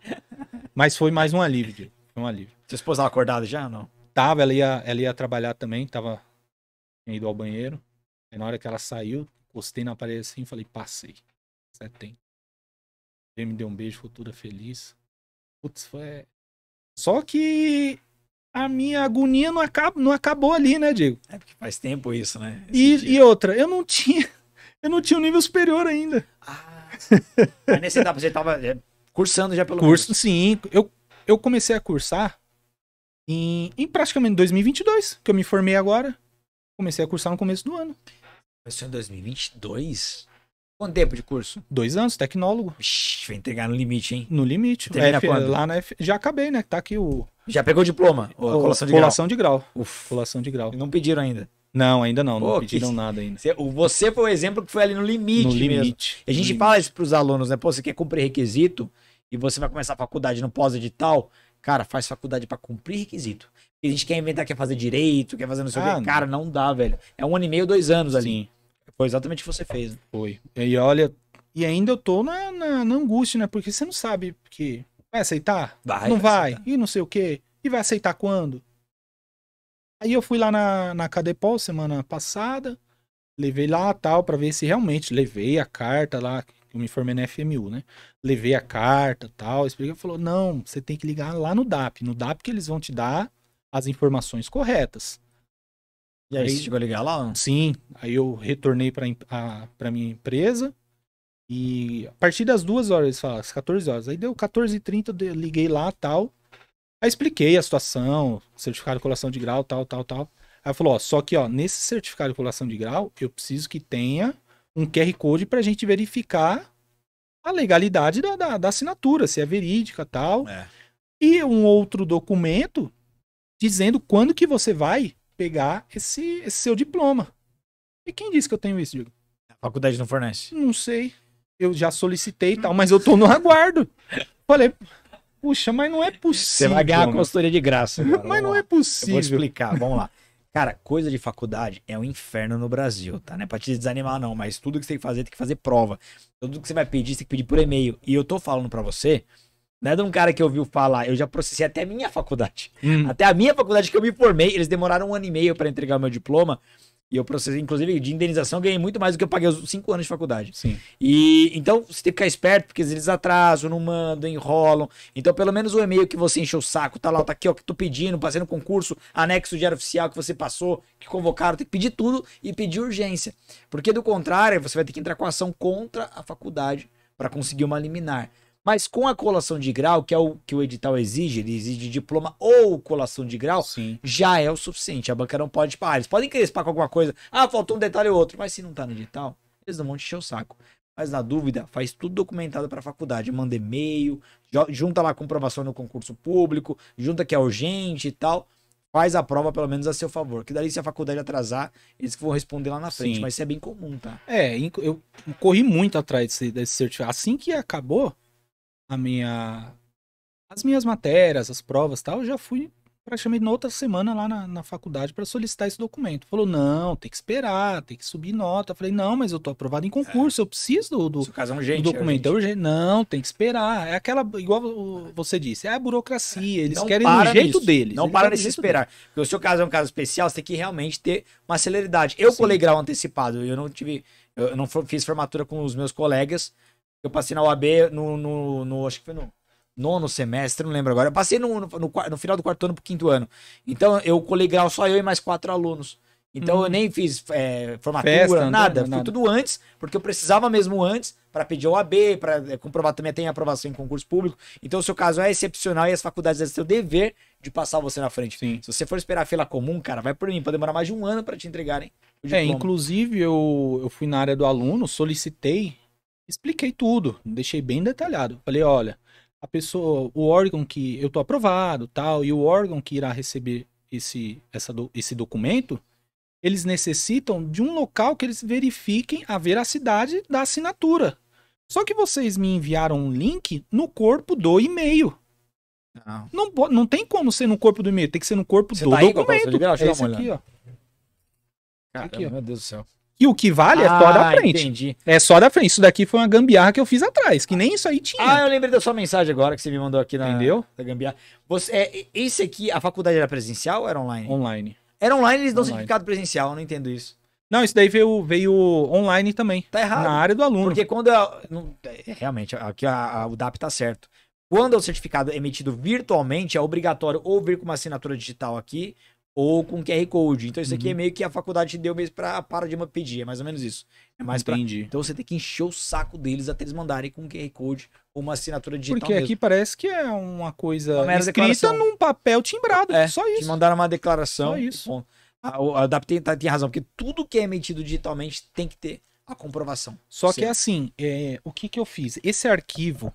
Mas foi mais um alívio, Diego. Foi um alívio. Sua esposa acordada já ou não? tava, ela ia, ela ia trabalhar também, tava tinha ido ao banheiro. Aí na hora que ela saiu, encostei na parede assim e falei, passei. 70. É Ele me deu um beijo, ficou toda feliz. Putz, foi. Só que a minha agonia não, acaba, não acabou ali, né, Diego? É porque faz tempo isso, né? E, e, outra, eu não tinha. Eu não tinha o um nível superior ainda. Ah. Mas nesse etapa você tava é, cursando já pelo curso. Curso, sim. Eu, eu comecei a cursar em, em praticamente 2022, que eu me formei agora. Comecei a cursar no começo do ano. Começou em 2022? Quanto tempo de curso? Dois anos, tecnólogo. Ixi, vai entregar no limite, hein? No limite. F, Lá na F, já acabei, né? Tá aqui o... Já pegou o diploma? colação de colação grau? De grau. Uf. Colação de grau. Não pediram ainda? Não, ainda não. Pô, não pediram que... nada ainda. Você foi o exemplo que foi ali no limite No limite. Mesmo. A gente limite. fala isso pros alunos, né? Pô, você quer cumprir requisito e você vai começar a faculdade no pós-edital... Cara, faz faculdade para cumprir requisito. A gente quer inventar, quer fazer direito, quer fazer não sei o quê. Ah, Cara, não dá, velho. É um ano e meio, dois anos ali. Sim. Foi exatamente o que você fez. Né? Foi. E olha, e ainda eu tô na, na, na, angústia, né? Porque você não sabe que vai aceitar? Vai, não vai? Aceitar. E não sei o quê? E vai aceitar quando? Aí eu fui lá na, na Cadepol semana passada, levei lá tal, para ver se realmente levei a carta lá, eu tipo, me formei na FMU, né? Levei a carta tal, expliquei, falou, não, você tem que ligar lá no DAP, no DAP que eles vão te dar as informações corretas. E aí, aí você chegou a ligar lá? Sim, aí eu retornei para minha empresa e a partir das duas horas, eles falaram, às 14 horas, aí deu 14h30, eu liguei lá tal, aí expliquei a situação, certificado de colação de grau, tal, tal, tal. Aí falou, ó, só que ó, nesse certificado de colação de grau, eu preciso que tenha um QR Code para a gente verificar a legalidade da, da, da assinatura, se é verídica tal. É. E um outro documento dizendo quando que você vai pegar esse, esse seu diploma. E quem disse que eu tenho isso, Diego? A faculdade não fornece? Não sei. Eu já solicitei e tal, hum. mas eu tô no aguardo. Falei, puxa, mas não é possível. Você vai ganhar a consultoria de graça. Cara. Mas não é possível. Eu vou explicar, vamos lá. Cara, coisa de faculdade é um inferno no Brasil, tá? Não é pra te desanimar, não, mas tudo que você tem que fazer, tem que fazer prova. Tudo que você vai pedir, você tem que pedir por e-mail. E eu tô falando pra você, não é de um cara que ouviu falar, eu já processei até a minha faculdade. Hum. Até a minha faculdade que eu me formei, eles demoraram um ano e meio para entregar o meu diploma. E eu processei, inclusive, de indenização, ganhei muito mais do que eu paguei os cinco anos de faculdade. Sim. E então você tem que ficar esperto, porque eles atrasam, não mandam, enrolam. Então, pelo menos o e-mail que você encheu o saco, tá lá, tá aqui, ó, que tu pedindo, passei no concurso, anexo diário oficial que você passou, que convocaram, tem que pedir tudo e pedir urgência. Porque do contrário, você vai ter que entrar com ação contra a faculdade para conseguir uma liminar. Mas com a colação de grau, que é o que o edital exige, ele exige diploma ou colação de grau, Sim. já é o suficiente. A banca não pode, parar, tipo, ah, eles podem querer com alguma coisa. Ah, faltou um detalhe ou outro. Mas se não tá no edital, eles não vão te encher o saco. Mas na dúvida, faz tudo documentado para a faculdade. Manda e-mail, junta lá a comprovação no concurso público, junta que é urgente e tal. Faz a prova, pelo menos, a seu favor. Que daí, se a faculdade atrasar, eles vão responder lá na frente. Sim. Mas isso é bem comum, tá? É, eu corri muito atrás desse, desse certificado. Assim que acabou, a minha as minhas matérias, as provas, tal, eu já fui praticamente na outra semana lá na, na faculdade para solicitar esse documento. Falou, não, tem que esperar, tem que subir nota. Eu falei, não, mas eu tô aprovado em concurso, é. eu preciso do, do, caso é um do documento. É um é Não, tem que esperar. É aquela, igual você disse, é a burocracia, é, eles não querem do jeito nisso. deles. Não para de se esperar. Deles. Porque o seu caso é um caso especial, você tem que realmente ter uma celeridade. Eu Sim. colei grau antecipado, eu não tive, eu não fiz formatura com os meus colegas, eu passei na UAB no, no, no, acho que foi no nono semestre, não lembro agora. Eu passei no, no, no, no final do quarto ano pro quinto ano. Então eu colei grau só eu e mais quatro alunos. Então hum. eu uhum. nem fiz é, formatura, Festa, nada. Fui tudo antes, porque eu precisava mesmo antes para pedir o AB, para é, comprovar também tem aprovação em concurso público. Então o seu caso é excepcional e as faculdades é seu dever de passar você na frente. Sim. Se você for esperar a fila comum, cara, vai por mim, pode demorar mais de um ano para te entregarem. É, inclusive eu, eu fui na área do aluno, solicitei expliquei tudo, deixei bem detalhado. Falei, olha, a pessoa, o órgão que eu tô aprovado, tal, e o órgão que irá receber esse, essa, esse documento, eles necessitam de um local que eles verifiquem a veracidade da assinatura. Só que vocês me enviaram um link no corpo do e-mail. Não. Não, não tem como ser no corpo do e-mail, tem que ser no corpo você do tá documento. Aí, Paulo, é esse aqui, ó. Caramba, aqui, ó. meu Deus do céu e o que vale ah, é só da ah, frente. Entendi. É só da frente. Isso daqui foi uma gambiarra que eu fiz atrás, que nem isso aí tinha. Ah, eu lembrei da sua mensagem agora que você me mandou aqui na, Entendeu? Da gambiarra. Você, é, esse aqui, a faculdade era presencial ou era online? Online. Era online, eles dão certificado presencial, eu não entendo isso. Não, isso daí veio, veio online também. Tá errado. Na área do aluno. Porque quando é. não, realmente, aqui a, a, o DAP tá certo. Quando o certificado é emitido virtualmente, é obrigatório ou vir com uma assinatura digital aqui, ou com QR Code. Então, isso aqui é uhum. meio que a faculdade te deu mesmo para de pedir, é mais ou menos isso. É mais Entendi. Pra... Então, você tem que encher o saco deles até eles mandarem com QR Code ou uma assinatura digital Porque mesmo. aqui parece que é uma coisa uma escrita declaração. num papel timbrado, é, só isso. Te mandaram uma declaração. Só isso. A, DAP tá, tem, razão, porque tudo que é emitido digitalmente tem que ter a comprovação. Só certo. que assim, é, o que, que eu fiz? Esse arquivo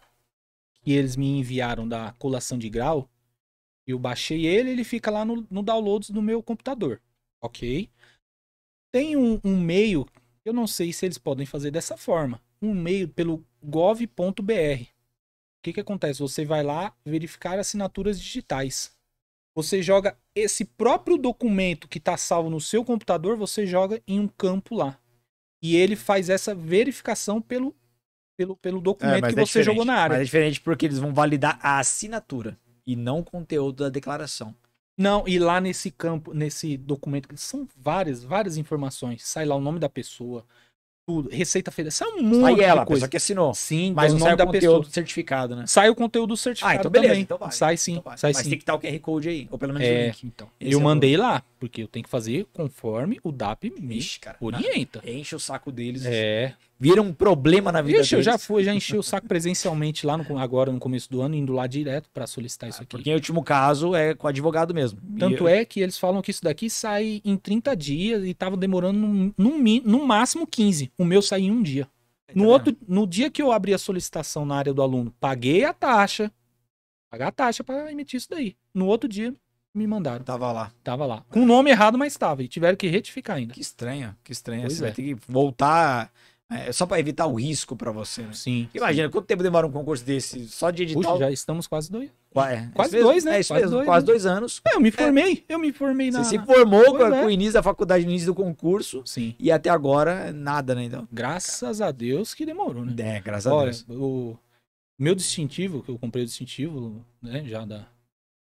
que eles me enviaram da colação de grau, eu baixei ele, ele fica lá no, no downloads do meu computador. Ok? Tem um, um meio, eu não sei se eles podem fazer dessa forma. Um meio pelo gov.br. O que, que acontece? Você vai lá verificar assinaturas digitais. Você joga esse próprio documento que está salvo no seu computador, você joga em um campo lá. E ele faz essa verificação pelo, pelo, pelo é, documento é, que é você jogou na área. Mas é diferente porque eles vão validar a assinatura e não o conteúdo da declaração. Não, e lá nesse campo, nesse documento, são várias, várias informações. Sai lá o nome da pessoa, tudo, Receita Federal, sai um monte sai ela, coisa. que assinou. Sim, então mas o não sai é o da conteúdo pessoa. certificado, né? Sai o conteúdo certificado ah, então beleza, também. Então vai, sai sim, então vai. sai mas sim. tem que estar o QR Code aí, ou pelo menos é, o link, então. eu é mandei o... lá, porque eu tenho que fazer conforme o DAP me Ixi, cara, orienta. Enche o saco deles. É, viram um problema na vida Ixi, deles. eu já fui, já enchi o saco presencialmente lá no, agora no começo do ano, indo lá direto para solicitar isso ah, aqui. Porque em último caso é com advogado mesmo. Tanto eu... é que eles falam que isso daqui sai em 30 dias e tava demorando no, no, no máximo 15. O meu sai em um dia. Tá no, tá outro, no dia que eu abri a solicitação na área do aluno, paguei a taxa. Pagar a taxa para emitir isso daí. No outro dia, me mandaram. Tava lá. Tava lá. Com o nome errado, mas tava. E tiveram que retificar ainda. Que estranha, que estranha. Pois Você é. vai ter que voltar é, é, só para evitar o risco para você, né? Sim. Imagina, sim. quanto tempo demora um concurso desse? Só de edital. Puxa, já estamos quase dois. é, quase mesmo, dois, né? É isso quase mesmo, dois, quase né? dois anos. É, eu me é. formei, eu me formei na. Você se formou com, com, é. o início da faculdade, no início do concurso. Sim. E até agora, nada, né? Então. Graças Cara. a Deus que demorou, né? É, graças Olha, a Deus. O meu distintivo, que eu comprei o distintivo, né? Já da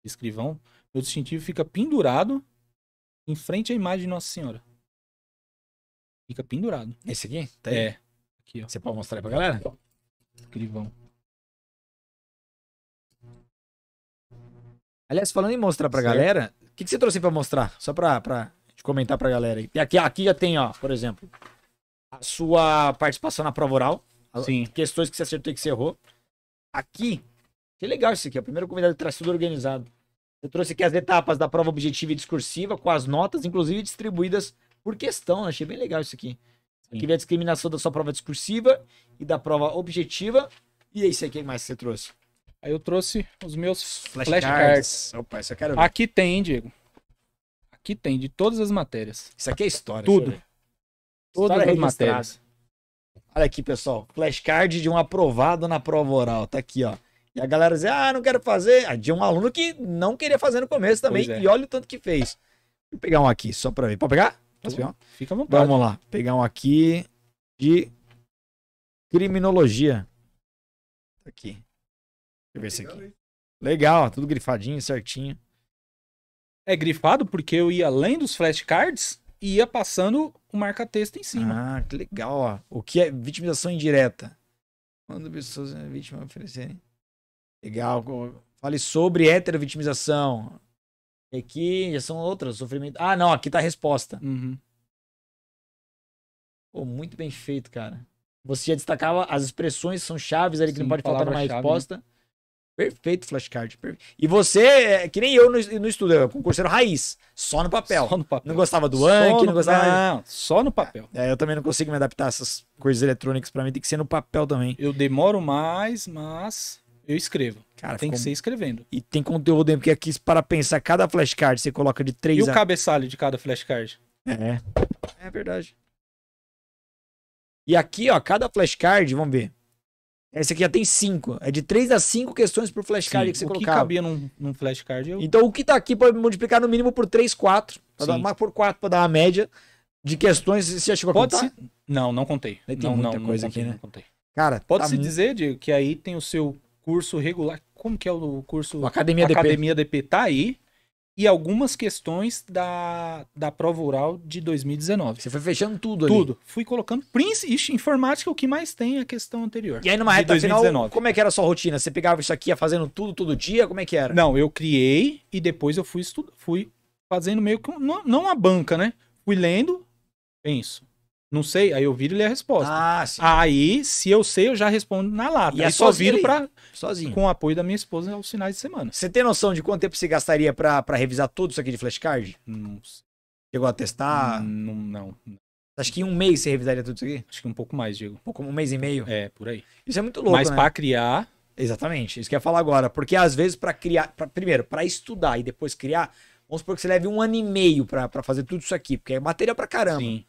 escrivão, meu distintivo fica pendurado em frente à imagem de Nossa Senhora. Fica pendurado. Esse aqui? Tá é. Aqui, ó. Você pode mostrar aí pra galera? Crivão. Aliás, falando em mostrar pra certo. galera, o que, que você trouxe pra mostrar? Só pra, pra comentar pra galera aí. Aqui, aqui já tem, ó, por exemplo, a sua participação na prova oral. Sim. Questões que você acertou e que você errou. Aqui, que legal isso aqui, O Primeiro convidado de traz tudo organizado. Eu trouxe aqui as etapas da prova objetiva e discursiva, com as notas, inclusive distribuídas por questão. Né? Achei bem legal isso aqui. Sim. Aqui vem a discriminação da sua prova discursiva e da prova objetiva. E é isso aí, o que mais você trouxe? Aí eu trouxe os meus flashcards. Flash Opa, isso eu quero ver. Aqui tem, hein, Diego? Aqui tem, de todas as matérias. Isso aqui é história. Tudo. Todas história as matérias. Olha aqui, pessoal. Flashcard de um aprovado na prova oral. Tá aqui, ó. E a galera diz, ah, não quero fazer. De ah, um aluno que não queria fazer no começo também. É. E olha o tanto que fez. Vou pegar um aqui, só pra ver. Pode pegar? Tá fica à vontade. Vamos lá, pegar um aqui de criminologia. Tá aqui. Deixa eu ver esse aqui. Legal, tudo grifadinho, certinho. É grifado porque eu ia além dos flashcards e ia passando o marca-texto em cima. Ah, que legal, ó. O que é vitimização indireta? Quando pessoas eh, vítimas oferecerem. Legal. Fale sobre heterovitimização aqui já são outras, sofrimento. Ah, não, aqui tá a resposta. Uhum. Pô, muito bem feito, cara. Você já destacava as expressões, são chaves ali que Sim, não pode faltar numa chave, né? resposta. Né? Perfeito flashcard. Perfeito. E você, é, que nem eu no, no estudo, eu concurseiro raiz, só no papel. Só no papel. Não gostava do Anki, não gostava. Não, não, só no papel. É, eu também não consigo me adaptar a essas coisas eletrônicas para mim, tem que ser no papel também. Eu demoro mais, mas eu escrevo. Cara, tem ficou... que ser escrevendo. E tem conteúdo dentro, porque aqui, para pensar, cada flashcard você coloca de três. E a... o cabeçalho de cada flashcard? É. É verdade. E aqui, ó, cada flashcard, vamos ver. Essa aqui já tem cinco. É de três a cinco questões por flashcard Sim, que você colocava. O que cabia num, num flashcard? Eu... Então, o que tá aqui pode multiplicar no mínimo por três, quatro. Pra Sim. dar, por quatro pra dar uma média de questões. Você já chegou pode contar? Se... Não, não contei. tem não, muita não, coisa não contei, aqui, né? Cara, Pode-se tá... dizer, Diego, que aí tem o seu curso regular. Como que é o curso? O Academia, Academia DP. DP tá aí. E algumas questões da, da prova oral de 2019. Você foi fechando tudo, tudo. ali? Tudo. Fui colocando. Prince, informática, o que mais tem a é questão anterior. E aí, numa reta 2019. final, como é que era a sua rotina? Você pegava isso aqui, ia fazendo tudo, todo dia? Como é que era? Não, eu criei e depois eu fui, estudo, fui fazendo meio que. Não, não a banca, né? Fui lendo, penso. Não sei, aí eu viro e li a resposta. Ah, aí, se eu sei, eu já respondo na lata. E é aí só viro para Sozinho. Com o apoio da minha esposa aos finais de semana. Você tem noção de quanto tempo você gastaria para revisar tudo isso aqui de flashcard? Não. Chegou a testar? Não, não. Acho que em um mês você revisaria tudo isso aqui? Acho que um pouco mais, Diego. Um, pouco, um mês e meio? É, por aí. Isso é muito louco, Mas né? para criar... Exatamente, isso que eu ia falar agora. Porque às vezes para criar... Pra, primeiro, para estudar e depois criar... Vamos supor que você leve um ano e meio para fazer tudo isso aqui. Porque é material para caramba. Sim.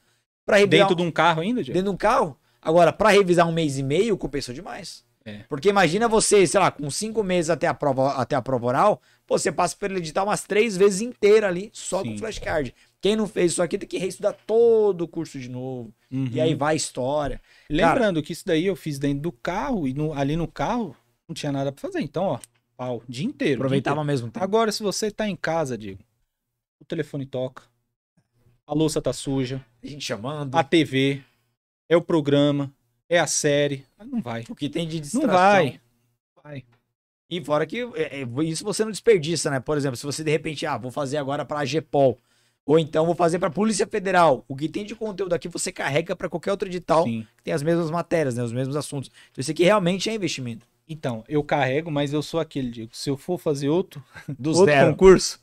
Pra revisar, Dentro de um carro ainda, Diego? Dentro de um carro? Agora, para revisar um mês e meio, compensou é demais. É. Porque imagina você, sei lá, com cinco meses até a prova, até a prova oral, pô, você passa pelo edital umas três vezes inteira ali, só Sim. com flashcard. Quem não fez isso aqui tem que reestudar todo o curso de novo. Uhum. E aí uhum. vai história. Lembrando Cara, que isso daí eu fiz dentro do carro e no, ali no carro não tinha nada para fazer. Então, ó, pau, dia inteiro. Aproveitava dia inteiro. mesmo. Tempo. Agora, se você tá em casa, digo o telefone toca, a louça tá suja, a gente chamando, a TV, é o programa, é a série. Não vai. O que tem de distração. Não vai. vai. E fora que é, é isso você não desperdiça, né? Por exemplo, se você de repente, ah, vou fazer agora para a ou então vou fazer para Polícia Federal. O que tem de conteúdo aqui você carrega para qualquer outro edital Sim. que tem as mesmas matérias, né? os mesmos assuntos. Então isso aqui realmente é investimento. Então, eu carrego, mas eu sou aquele, Diego. Se eu for fazer outro, Do outro zero. concurso,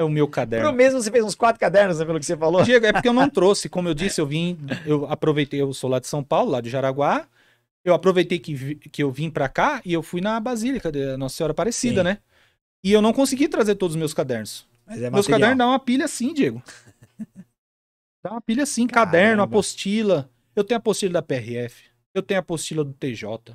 é o meu caderno. Pro mesmo você fez uns quatro cadernos, né, pelo que você falou. Diego, é porque eu não trouxe. Como eu disse, eu vim, eu aproveitei, eu sou lá de São Paulo, lá de Jaraguá. Eu aproveitei que, que eu vim para cá e eu fui na Basílica da Nossa Senhora Aparecida, Sim. né? E eu não consegui trazer todos os meus cadernos. Mas é meus cadernos dá uma pilha assim, Diego. Dá uma pilha assim, Caramba. caderno, apostila. Eu tenho a apostila da PRF. Eu tenho a apostila do TJ.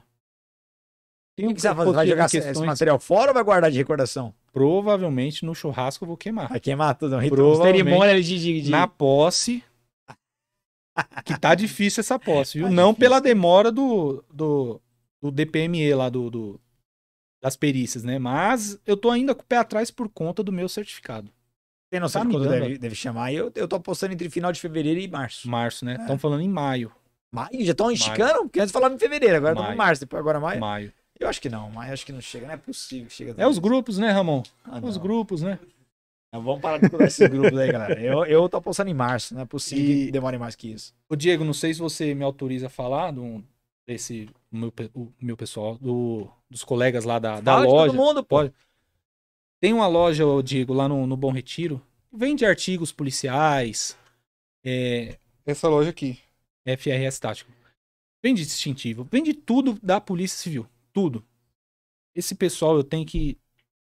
Tem que, que você vai jogar questões... esse material fora ou vai guardar de recordação? Provavelmente no churrasco eu vou queimar. Vai queimar tudo, então, cerimônia de, de, de... Na posse. Que tá difícil essa posse, viu? Tá Não pela demora do, do, do DPME lá, do, do, das perícias, né? Mas eu tô ainda com o pé atrás por conta do meu certificado. Tem noção tá de quando deve, deve, chamar? Eu, eu tô apostando entre final de fevereiro e março. Março, né? Estão é. falando em maio. Maio? Já estão esticando? Porque antes falava em fevereiro, agora estão em março, depois agora é maio. Maio. Eu acho que não, mas acho que não chega, não é possível. Chega é os grupos, né, Ramon? Ah, os não. grupos, né? Não, vamos parar de cuidar esses grupos aí, galera. Eu, eu tô postando em março, não é possível e... que demore mais que isso. Ô, Diego, não sei se você me autoriza a falar do, desse meu, o meu pessoal, do, dos colegas lá da, Fala da loja. todo mundo, pode. Tem uma loja, ô, Diego, lá no, no Bom Retiro, vende artigos policiais. É... Essa loja aqui. FRS Tático. Vende distintivo, vende tudo da Polícia Civil tudo. Esse pessoal, eu tenho que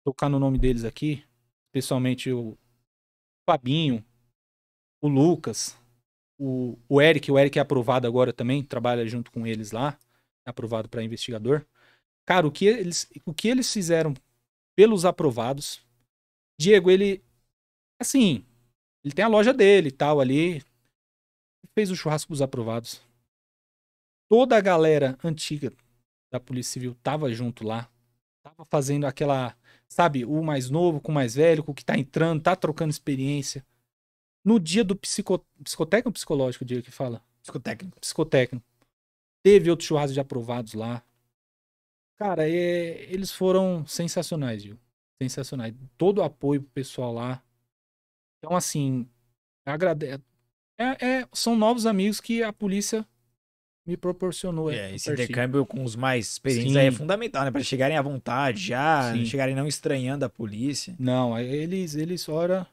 tocar no nome deles aqui, especialmente o Fabinho, o Lucas, o, o Eric. O Eric é aprovado agora também, trabalha junto com eles lá, é aprovado para investigador. Cara, o que, eles, o que eles fizeram pelos aprovados. Diego, ele. Assim, ele tem a loja dele e tal ali. Fez o churrasco dos aprovados. Toda a galera antiga da Polícia Civil tava junto lá. Tava fazendo aquela, sabe, o mais novo com o mais velho, com o que tá entrando, tá trocando experiência. No dia do psico, psicotécnico ou psicológico, o dia que fala? Psicotécnico. Psicotécnico. Teve outro churrasco de aprovados lá. Cara, é, eles foram sensacionais, viu? Sensacionais. Todo o apoio pro pessoal lá. Então, assim, agradeço. É, é, são novos amigos que a polícia me proporcionou. É, esse intercâmbio com os mais experientes é fundamental, né? Para chegarem à vontade já, chegarem não estranhando a polícia. Não, eles, eles ora,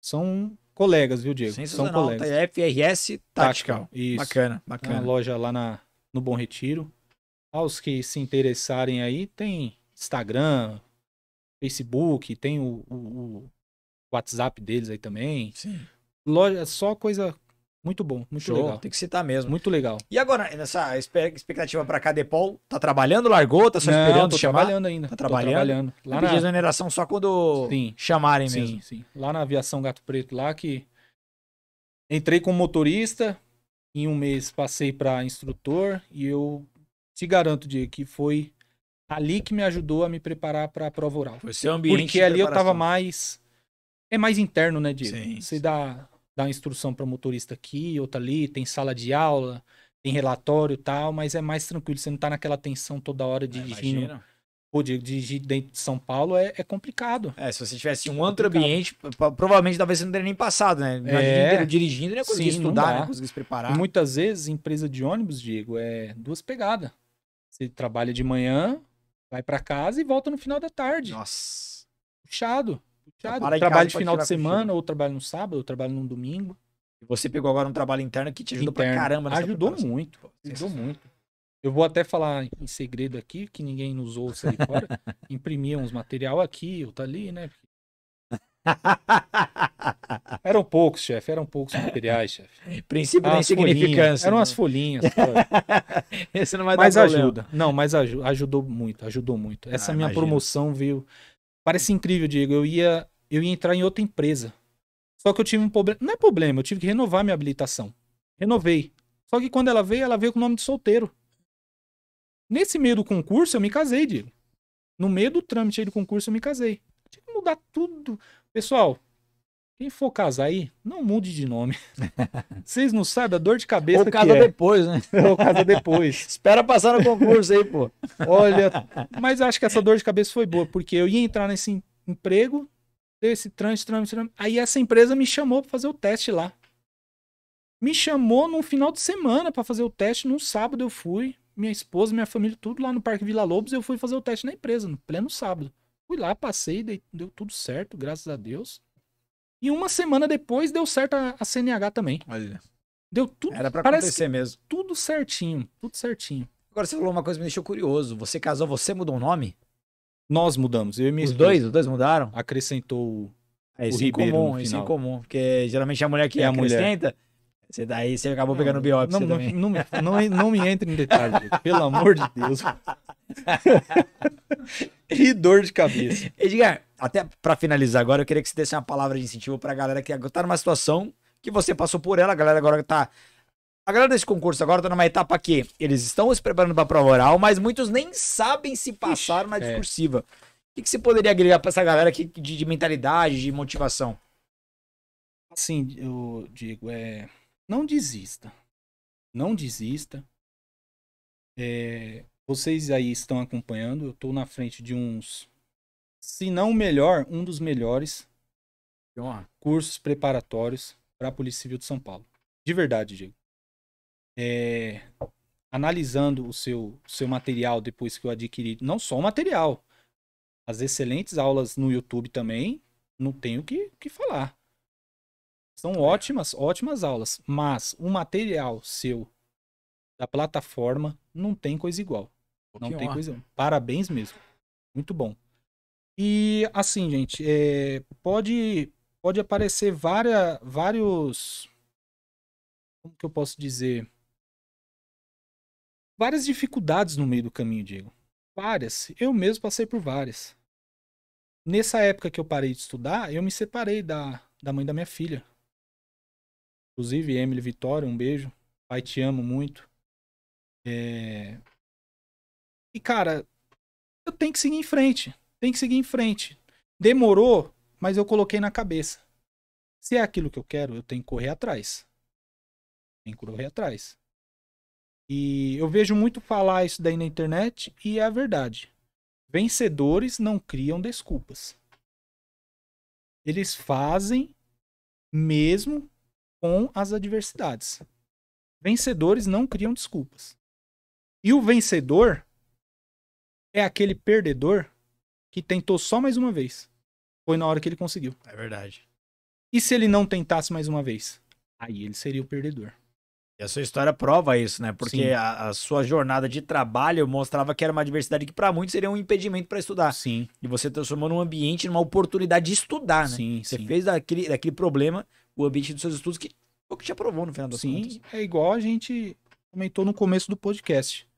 são colegas, viu, Diego? São colegas. Tá FRS Tactical. Isso. Bacana, bacana. uma loja lá na, no Bom Retiro. Aos que se interessarem aí, tem Instagram, Facebook, tem o, o, o WhatsApp deles aí também. Sim. Loja, só coisa muito bom, muito Show. legal. Tem que citar mesmo. Muito legal. E agora, nessa expectativa para cá, Depol, tá trabalhando, largou, tá só não, esperando tô chamar? trabalhando ainda. Tá trabalhando? Tô trabalhando. Lá na... exoneração só quando sim. chamarem sim, mesmo. Sim, Lá na aviação Gato Preto, lá que entrei como motorista, em um mês passei para instrutor e eu te garanto, de que foi ali que me ajudou a me preparar para a prova oral. Foi seu ambiente Porque ali eu tava mais... É mais interno, né, Diego? Sim. Você dá dar uma instrução para motorista aqui, outra ali, tem sala de aula, tem relatório e tal, mas é mais tranquilo, você não tá naquela tensão toda hora é, dirigindo. É, Pô, dirigir dentro de São Paulo é, é complicado. É, se você tivesse é um outro ambiente, provavelmente talvez você não teria nem passado, né? Na é, inteiro, dirigindo, não ia conseguir estudar, não, não se preparar. E muitas vezes, empresa de ônibus, Diego, é duas pegadas. Você trabalha de manhã, vai para casa e volta no final da tarde. Nossa. Puxado. Tá puxado. Para trabalho de final de semana, ou trabalho no sábado, ou trabalho no domingo. E você pegou agora um trabalho interno que te ajudou interno. pra caramba. Ajudou muito, ajudou muito. Eu vou até falar em segredo aqui, que ninguém nos ouça aí fora. Imprimia uns material aqui, ou tá ali, né? eram poucos, chefe. Eram poucos materiais, chefe. Princípio da insignificância. Eram umas folhinhas. Né? Esse não vai mas dar ajuda. Problema. Não, mas aj ajudou muito, ajudou muito. Essa ah, minha imagina. promoção veio Parece incrível, Diego. Eu ia, eu ia entrar em outra empresa. Só que eu tive um problema. Não é problema, eu tive que renovar minha habilitação. Renovei. Só que quando ela veio, ela veio com o nome de solteiro. Nesse meio do concurso, eu me casei, Diego. No meio do trâmite aí do concurso, eu me casei. tive que mudar tudo. Pessoal, quem for casar aí, não mude de nome. Vocês não sabem a dor de cabeça Ou casa que é. depois, né? Ou casa depois. Espera passar no concurso aí, pô. Olha, mas acho que essa dor de cabeça foi boa, porque eu ia entrar nesse emprego, ter esse trânsito, trânsito, trânsito. Aí essa empresa me chamou para fazer o teste lá. Me chamou num final de semana para fazer o teste, num sábado eu fui, minha esposa, minha família, tudo lá no Parque Vila Lobos, eu fui fazer o teste na empresa, no pleno sábado. Fui lá, passei, deu tudo certo, graças a Deus. E uma semana depois deu certo a, a CNH também. Olha. Deu tudo. Era pra acontecer mesmo. Tudo certinho, tudo certinho. Agora você falou uma coisa que me deixou curioso. Você casou, você mudou o nome? Nós mudamos, eu e minha Os dois, os dois mudaram? Acrescentou o, é, o isso Ribeiro comum, final. Isso é comum, porque geralmente é a mulher que é a mulher. Você daí você acabou pegando não, biópsia não, também. Não, não, não, não me entre em detalhes, pelo amor de Deus. e dor de cabeça. Edgar, até para finalizar agora, eu queria que você desse uma palavra de incentivo pra galera que tá numa situação que você passou por ela, a galera agora tá a galera desse concurso agora tá numa etapa que eles estão se preparando para prova oral, mas muitos nem sabem se passaram Ixi, na é. discursiva. É. O que, que você poderia agregar para essa galera aqui de, de mentalidade, de motivação? Assim, eu digo, é, não desista. Não desista. É, vocês aí estão acompanhando. Eu estou na frente de uns, se não o melhor, um dos melhores é cursos preparatórios para a Polícia Civil de São Paulo. De verdade, Diego. É, analisando o seu, seu material depois que eu adquiri, não só o material, as excelentes aulas no YouTube também, não tenho o que, que falar. São é. ótimas, ótimas aulas, mas o material seu da plataforma não tem coisa igual. não tem coisa. coisa. Parabéns mesmo. Muito bom. E assim, gente, é, pode pode aparecer várias, vários como que eu posso dizer? Várias dificuldades no meio do caminho, Diego. Várias. Eu mesmo passei por várias. Nessa época que eu parei de estudar, eu me separei da, da mãe da minha filha. Inclusive, Emily Vitória, um beijo. Pai, te amo muito. É... E, cara, eu tenho que seguir em frente. Tem que seguir em frente. Demorou, mas eu coloquei na cabeça. Se é aquilo que eu quero, eu tenho que correr atrás. Tem que correr atrás. E eu vejo muito falar isso daí na internet e é a verdade. Vencedores não criam desculpas. Eles fazem mesmo com as adversidades. Vencedores não criam desculpas. E o vencedor é aquele perdedor que tentou só mais uma vez. Foi na hora que ele conseguiu. É verdade. E se ele não tentasse mais uma vez? Aí ele seria o perdedor. E a sua história prova isso, né? Porque a, a, sua jornada de trabalho mostrava que era uma adversidade que para muitos seria um impedimento para estudar. Sim. E você transformou num ambiente numa oportunidade de estudar, né? Sim. Você sim. fez daquele, daquele problema o ambiente dos seus estudos, que foi o que te aprovou no final das Sim, contas. é igual a gente comentou no começo do podcast.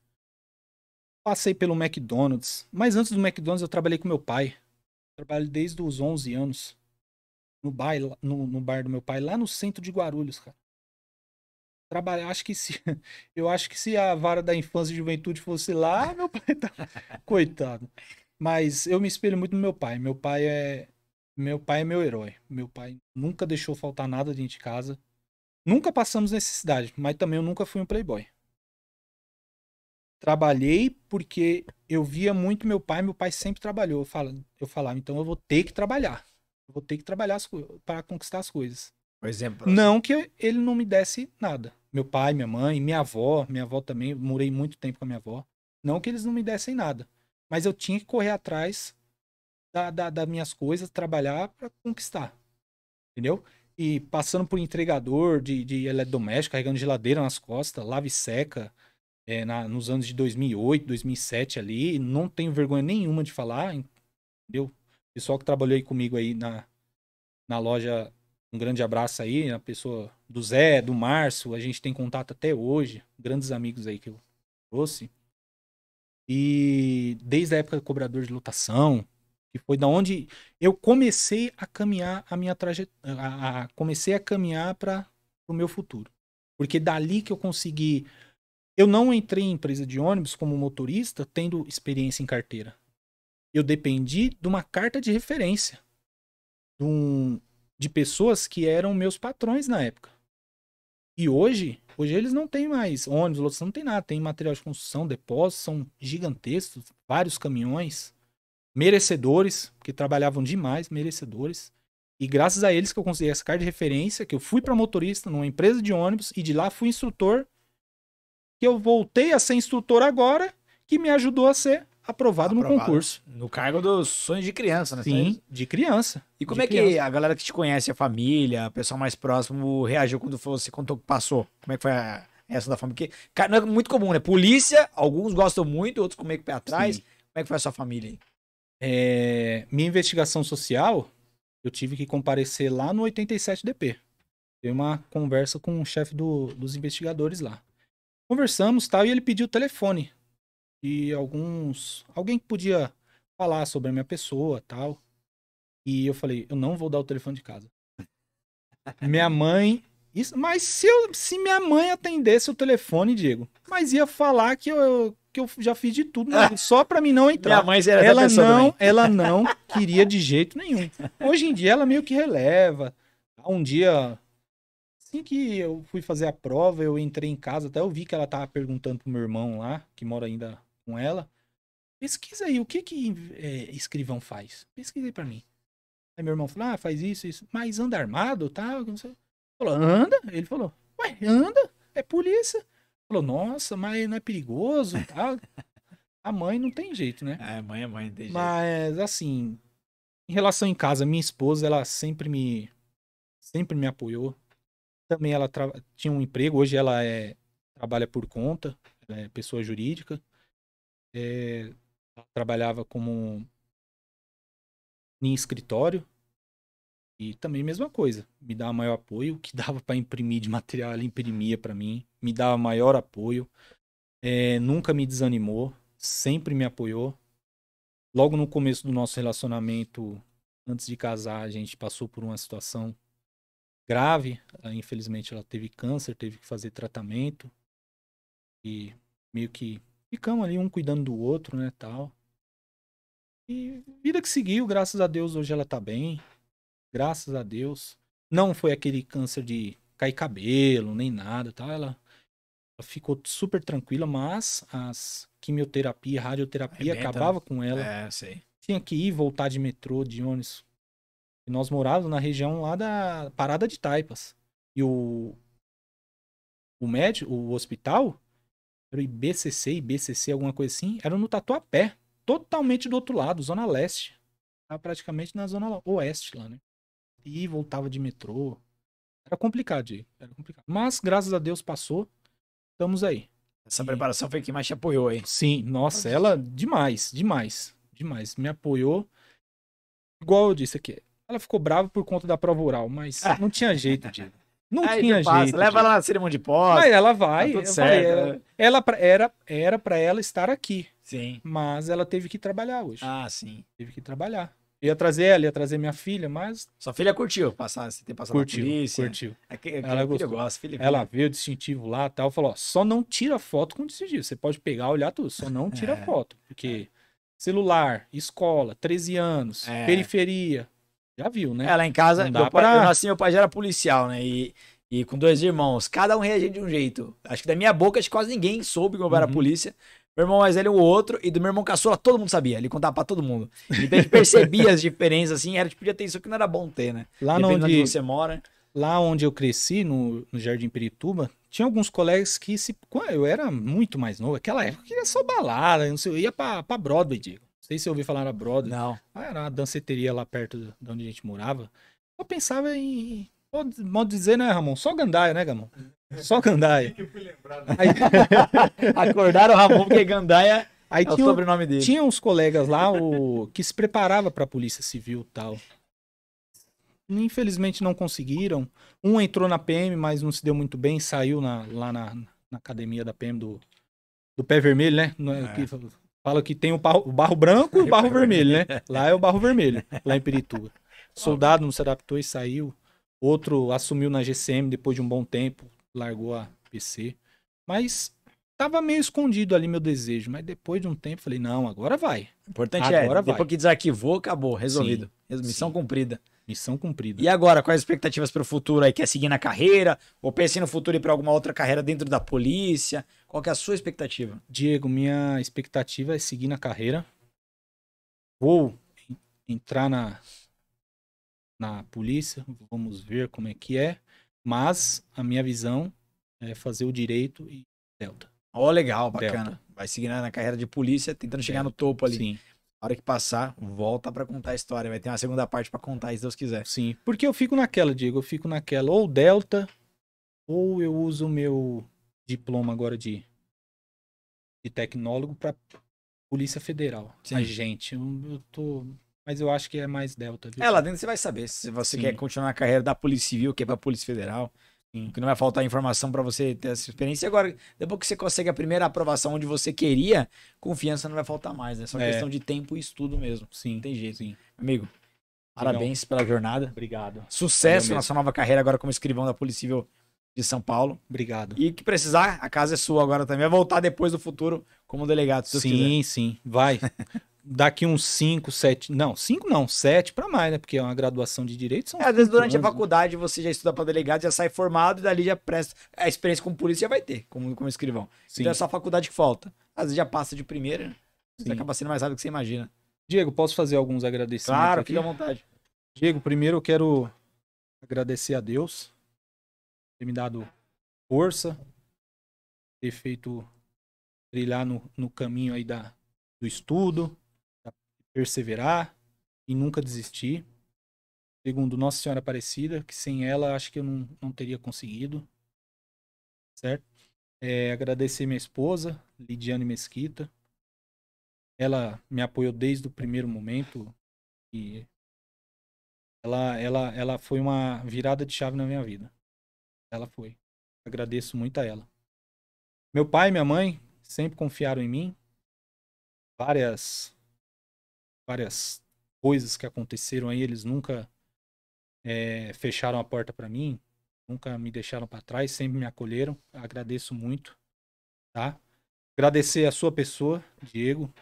Passei pelo McDonald's, mas antes do McDonald's eu trabalhei com meu pai. Trabalho desde os 11 anos no bar, no, no bar do meu pai, lá no centro de Guarulhos, cara trabalho Acho que se eu acho que se a vara da infância e juventude fosse lá, meu pai tá coitado. Mas eu me espelho muito no meu pai. Meu pai é meu pai é meu herói. Meu pai nunca deixou faltar nada dentro de casa. Nunca passamos necessidade, mas também eu nunca fui um playboy. Trabalhei porque eu via muito meu pai, meu pai sempre trabalhou. Eu, falo, eu falava, então eu vou ter que trabalhar. Eu vou ter que trabalhar para conquistar as coisas. Por exemplo. Assim. Não que ele não me desse nada. Meu pai, minha mãe, minha avó, minha avó também, morei muito tempo com a minha avó. Não que eles não me dessem nada. Mas eu tinha que correr atrás das da, minhas coisas, trabalhar para conquistar. Entendeu? E passando por entregador de, de eletrodoméstico, carregando geladeira nas costas, lave seca, é, na, nos anos de 2008, 2007 ali, não tenho vergonha nenhuma de falar, entendeu? Pessoal que trabalhou aí comigo aí na, na loja, um grande abraço aí, a pessoa do Zé, do Márcio, a gente tem contato até hoje, grandes amigos aí que eu trouxe. E desde a época do cobrador de lotação, que foi da onde eu comecei a caminhar a minha trajetória, a, a, comecei a caminhar para o meu futuro. Porque dali que eu consegui, eu não entrei em empresa de ônibus como motorista tendo experiência em carteira. Eu dependi de uma carta de referência, de, um, de pessoas que eram meus patrões na época. E hoje, hoje eles não têm mais ônibus, lotação, não tem nada, tem material de construção, depósitos são gigantescos, vários caminhões merecedores, que trabalhavam demais, merecedores. E graças a eles que eu consegui essa carta de referência, que eu fui para motorista numa empresa de ônibus e de lá fui instrutor, que eu voltei a ser instrutor agora, que me ajudou a ser aprovado, aprovado. no concurso. No cargo dos sonhos de criança, né? Sim, de criança. E como é criança. que a galera que te conhece, a família, o pessoal mais próximo, reagiu quando você contou que passou? Como é que foi a essa da família? Porque, cara, não é muito comum, né? Polícia, alguns gostam muito, outros como é que pé atrás. Sim. Como é que foi a sua família aí? É, minha investigação social, eu tive que comparecer lá no 87DP. Teve uma conversa com o chefe do, dos investigadores lá. Conversamos tal, e ele pediu o telefone. E alguns. Alguém que podia falar sobre a minha pessoa tal. E eu falei, eu não vou dar o telefone de casa. minha mãe. Isso, mas se, eu, se minha mãe atendesse o telefone, Diego, mas ia falar que eu, eu porque eu já fiz de tudo só para mim não entrar. Minha mãe era ela não, ela não queria de jeito nenhum. Hoje em dia ela meio que releva. Um dia assim que eu fui fazer a prova, eu entrei em casa, até eu vi que ela tava perguntando pro meu irmão lá, que mora ainda com ela. Pesquisa aí, o que que é, escrivão faz? Pesquisa aí para mim. Aí meu irmão falou, ah, faz isso, isso. Mas anda armado, tá? Falou, anda? Ele falou, ué, anda? É polícia. Falou, nossa, mas não é perigoso tá? a mãe não tem jeito, né? É, mãe é mãe, tem mas, assim, em relação em casa, minha esposa, ela sempre me sempre me apoiou. Também ela tra... tinha um emprego, hoje ela é trabalha por conta, é pessoa jurídica. É... trabalhava como em escritório, e também mesma coisa, me dava maior apoio, o que dava para imprimir de material, ela imprimia para mim, me dava maior apoio, é, nunca me desanimou, sempre me apoiou. Logo no começo do nosso relacionamento, antes de casar, a gente passou por uma situação grave, ah, infelizmente ela teve câncer, teve que fazer tratamento e meio que ficamos ali um cuidando do outro, né, tal. E vida que seguiu, graças a Deus hoje ela tá bem, graças a Deus. Não foi aquele câncer de cair cabelo, nem nada, tá? Ela, ela ficou super tranquila, mas as quimioterapia, radioterapia Arrebenta. Né? acabava com ela. É, sei. Tinha que ir voltar de metrô, de ônibus. E nós morávamos na região lá da Parada de Taipas. E o o médico, o hospital, era o IBCC, IBCC, alguma coisa assim, era no Tatuapé, totalmente do outro lado, zona leste. Tá praticamente na zona oeste lá, né? e voltava de metrô. Era complicado, era complicado. Mas graças a Deus passou. Estamos aí. Essa e... preparação foi quem mais te apoiou, hein? Sim, nossa, ela demais, demais, demais. Me apoiou. Igual eu disse aqui. Ela ficou brava por conta da prova oral, mas ah. não tinha jeito, Não Aí tinha passa, jeito. Leva ela na cerimônia de pós ela vai. Tá tudo certo. Vai, ela, né? ela pra, era era para ela estar aqui. Sim. Mas ela teve que trabalhar hoje. Ah, sim. Teve que trabalhar. Ia trazer ela, ia trazer minha filha, mas. Sua filha curtiu passar, você tem passado curtiu, na polícia. Curtiu. É que, é que ela gostou. Gosta, filha, ela viu o distintivo lá tal, falou: ó, só não tira foto com o distintivo. Você pode pegar, olhar tudo, só não tira é. foto. Porque celular, escola, 13 anos, é. periferia. Já viu, né? Ela em casa, meu pai, pra... eu nasci, meu pai já era policial, né? E, e com dois irmãos, cada um reagia de um jeito. Acho que da minha boca, acho que quase ninguém soube como uhum. era a polícia. Meu irmão mais velho, é o outro, e do meu irmão caçula, todo mundo sabia. Ele contava pra todo mundo. Então a gente percebia as diferenças, assim, era tipo, podia ter isso que não era bom ter, né? Lá onde, onde você mora. Lá onde eu cresci, no, no Jardim Perituba, tinha alguns colegas que se. Eu era muito mais novo. Aquela época eu queria só balada, não sei, eu ia pra, pra Broadway, digo. Não sei se eu ouvi falar na Broadway. Não. Ah, era uma danceteria lá perto de onde a gente morava. Eu pensava em. Modo de dizer, né, Ramon? Só gandaia, né, Gamon? É. Só Gandaia. Né? Aí... Acordaram o Ramon porque Gandaia Aí é o tinha, sobrenome dele. Tinha uns colegas lá o, que se preparava para a Polícia Civil tal. Infelizmente não conseguiram. Um entrou na PM, mas não se deu muito bem, saiu na, lá na, na, academia da PM do, do pé vermelho, né? É, é. fala que tem o barro, o barro branco e o barro vermelho, né? Lá é o barro vermelho, lá em Pirituba. Soldado não se adaptou e saiu. Outro assumiu na GCM depois de um bom tempo, largou a PC. Mas tava meio escondido ali meu desejo, mas depois de um tempo falei, não, agora vai. O importante é, agora é, depois vai. depois que desarquivou, acabou, resolvido. Sim, Missão sim. cumprida. Missão cumprida. E agora, quais as expectativas para o futuro aí? Quer seguir na carreira? Ou pensa no futuro ir para alguma outra carreira dentro da polícia? Qual que é a sua expectativa? Diego, minha expectativa é seguir na carreira. Vou entrar na, na polícia, vamos ver como é que é. Mas a minha visão é fazer o direito e Delta. Ó, oh, legal, bacana. Delta. Vai seguir na, carreira de polícia, tentando chegar Delta. no topo ali. Sim. A hora que passar, volta para contar a história. Vai ter uma segunda parte para contar, se Deus quiser. Sim. Porque eu fico naquela, Diego. Eu fico naquela. Ou Delta, ou eu uso o meu diploma agora de, de tecnólogo para Polícia Federal. Sim. A gente, eu, eu tô mas eu acho que é mais Delta. Viu? É, lá dentro você vai saber se você Sim. quer continuar na carreira da Polícia Civil, que é para Polícia Federal. Que não vai faltar informação para você ter essa experiência. E agora, depois que você consegue a primeira aprovação onde você queria, confiança não vai faltar mais, né? Só é só questão de tempo e estudo mesmo. Sim. Não tem jeito. Sim. Amigo, parabéns pela jornada. Obrigado. Sucesso na sua nova carreira agora como escrivão da Polícia Civil de São Paulo. Obrigado. E que precisar, a casa é sua agora também. Vai voltar depois do futuro como delegado, se Sim, quiser. sim, vai. Daqui uns 5, 7, não, 5 não, 7 para mais, né? Porque é uma graduação de direito. São é, às vezes durante anos, a né? faculdade né? você já estuda para delegado, já sai formado e dali já presta. A experiência com polícia já vai ter, como, como escrivão. Então, sim. Então é só a faculdade que falta. Às vezes já passa de primeira, né? Você acaba sendo mais rápido que você imagina. Diego, posso fazer alguns agradecimentos? Claro, fique à vontade. Diego, primeiro eu quero agradecer a Deus ter me dado força, ter feito trilhar no, no caminho aí da, do estudo, perseverar e nunca desistir. Segundo, Nossa Senhora Aparecida, que sem ela acho que eu não, não teria conseguido. Certo? É, agradecer minha esposa, Lidiane Mesquita. Ela me apoiou desde o primeiro momento e ela, ela, ela foi uma virada de chave na minha vida. Ela foi. Agradeço muito a ela. Meu pai, minha mãe, sempre confiaram em mim. Várias várias coisas que aconteceram aí, eles nunca é, fecharam a porta para mim, nunca me deixaram para trás, sempre me acolheram. Agradeço muito, tá? Agradecer a sua pessoa, Diego,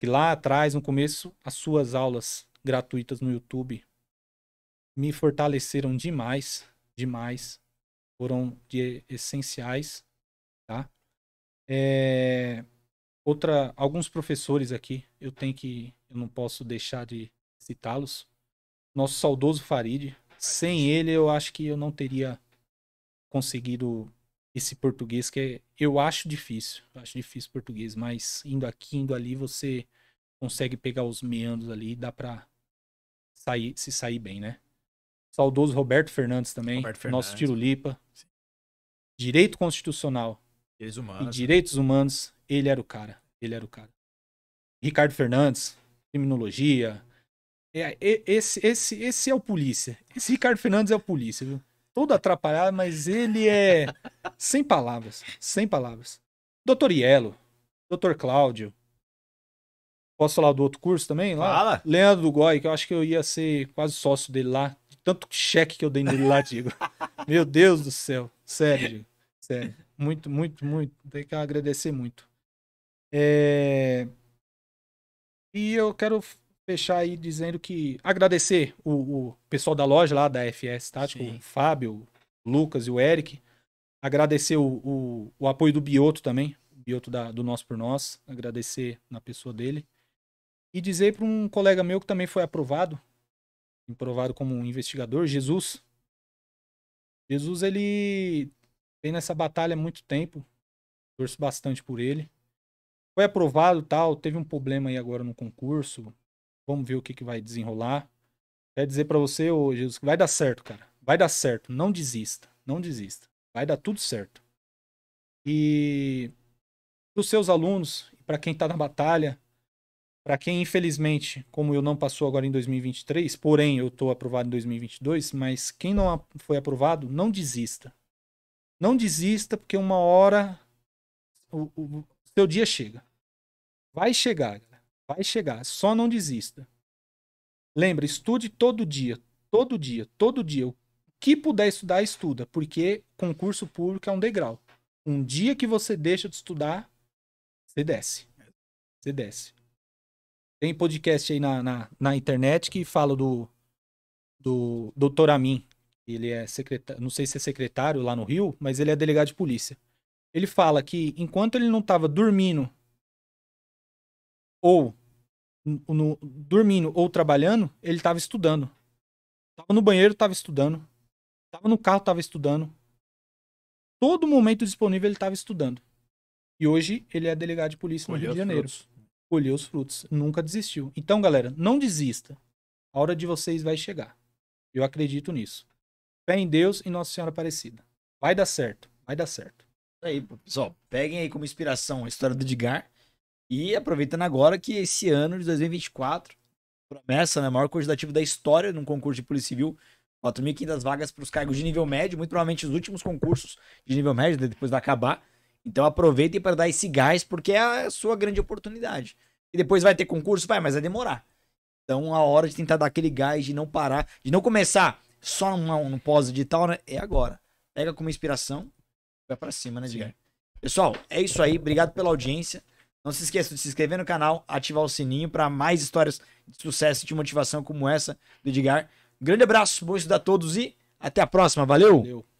que lá atrás, no começo, as suas aulas gratuitas no YouTube me fortaleceram demais, demais. Foram de essenciais, tá? É, outra, alguns professores aqui, eu tenho que, eu não posso deixar de citá-los. Nosso saudoso Farid, sem ele eu acho que eu não teria conseguido esse português que é, eu acho difícil, eu acho difícil português, mas indo aqui, indo ali, você consegue pegar os meandros ali, dá para sair, se sair bem, né? Saudoso Roberto Fernandes também, Roberto Fernandes. nosso Tirolipa. Direito constitucional, Humanos, e né? direitos humanos, ele era o cara. Ele era o cara. Ricardo Fernandes, criminologia. É, esse, esse, esse é o polícia. Esse Ricardo Fernandes é o polícia, viu? Todo atrapalhado, mas ele é sem palavras. Sem palavras. Doutor Ielo, Doutor Cláudio. Posso falar do outro curso também? Lá? Fala. Leandro do Goi, que eu acho que eu ia ser quase sócio dele lá. De tanto cheque que eu dei nele lá, digo Meu Deus do céu. Sério, Sério. Muito, muito, muito. Tem que agradecer muito. É... E eu quero fechar aí dizendo que agradecer o, o pessoal da loja lá da FS Tático, Sim. o Fábio, o Lucas e o Eric. Agradecer o, o, o apoio do Bioto também, o Bioto da, do nosso por Nós. Agradecer na pessoa dele. E dizer para um colega meu que também foi aprovado, aprovado como um investigador, Jesus. Jesus, ele Vem nessa batalha há muito tempo. Torço bastante por ele. Foi aprovado tal, teve um problema aí agora no concurso. Vamos ver o que, que vai desenrolar. Quer dizer para você, ô Jesus, que vai dar certo, cara. Vai dar certo. Não desista. Não desista. Vai dar tudo certo. E para os seus alunos, para quem está na batalha, para quem infelizmente, como eu não passou agora em 2023, porém eu estou aprovado em 2022, mas quem não foi aprovado, não desista. Não desista, porque uma hora o, o, o seu dia chega. Vai chegar, vai chegar. Só não desista. Lembra, estude todo dia, todo dia, todo dia. O que puder estudar, estuda, porque concurso público é um degrau. Um dia que você deixa de estudar, você desce. Você desce. Tem podcast aí na, na, na internet que fala do, do Doutor Amin ele é secretário, não sei se é secretário lá no Rio, mas ele é delegado de polícia. Ele fala que enquanto ele não estava dormindo ou no, dormindo ou trabalhando, ele estava estudando. Tava no banheiro, estava estudando. Tava no carro, estava estudando. Todo momento disponível ele estava estudando. E hoje ele é delegado de polícia no Rio de Janeiro. Frutos. Colheu os frutos, nunca desistiu. Então, galera, não desista. A hora de vocês vai chegar. Eu acredito nisso. Fé em Deus e Nossa Senhora Aparecida. Vai dar certo, vai dar certo. Aí, pessoal, peguem aí como inspiração a história do Edgar. E aproveitando agora que esse ano de 2024, promessa, né? Maior quantitativo da história num concurso de Polícia Civil. 4.500 vagas para os cargos de nível médio, muito provavelmente os últimos concursos de nível médio, né, depois vai acabar. Então aproveitem para dar esse gás, porque é a sua grande oportunidade. E depois vai ter concurso? Vai, mas vai demorar. Então a hora de tentar dar aquele gás, de não parar, de não começar só no, no pós edital né? É agora. Pega como inspiração, vai para cima, né, Edgar? Pessoal, é isso aí. Obrigado pela audiência. Não se esqueça de se inscrever no canal, ativar o sininho para mais histórias de sucesso e de motivação como essa do Edgar. grande abraço, bom estudo a todos e até a próxima. Valeu. Valeu.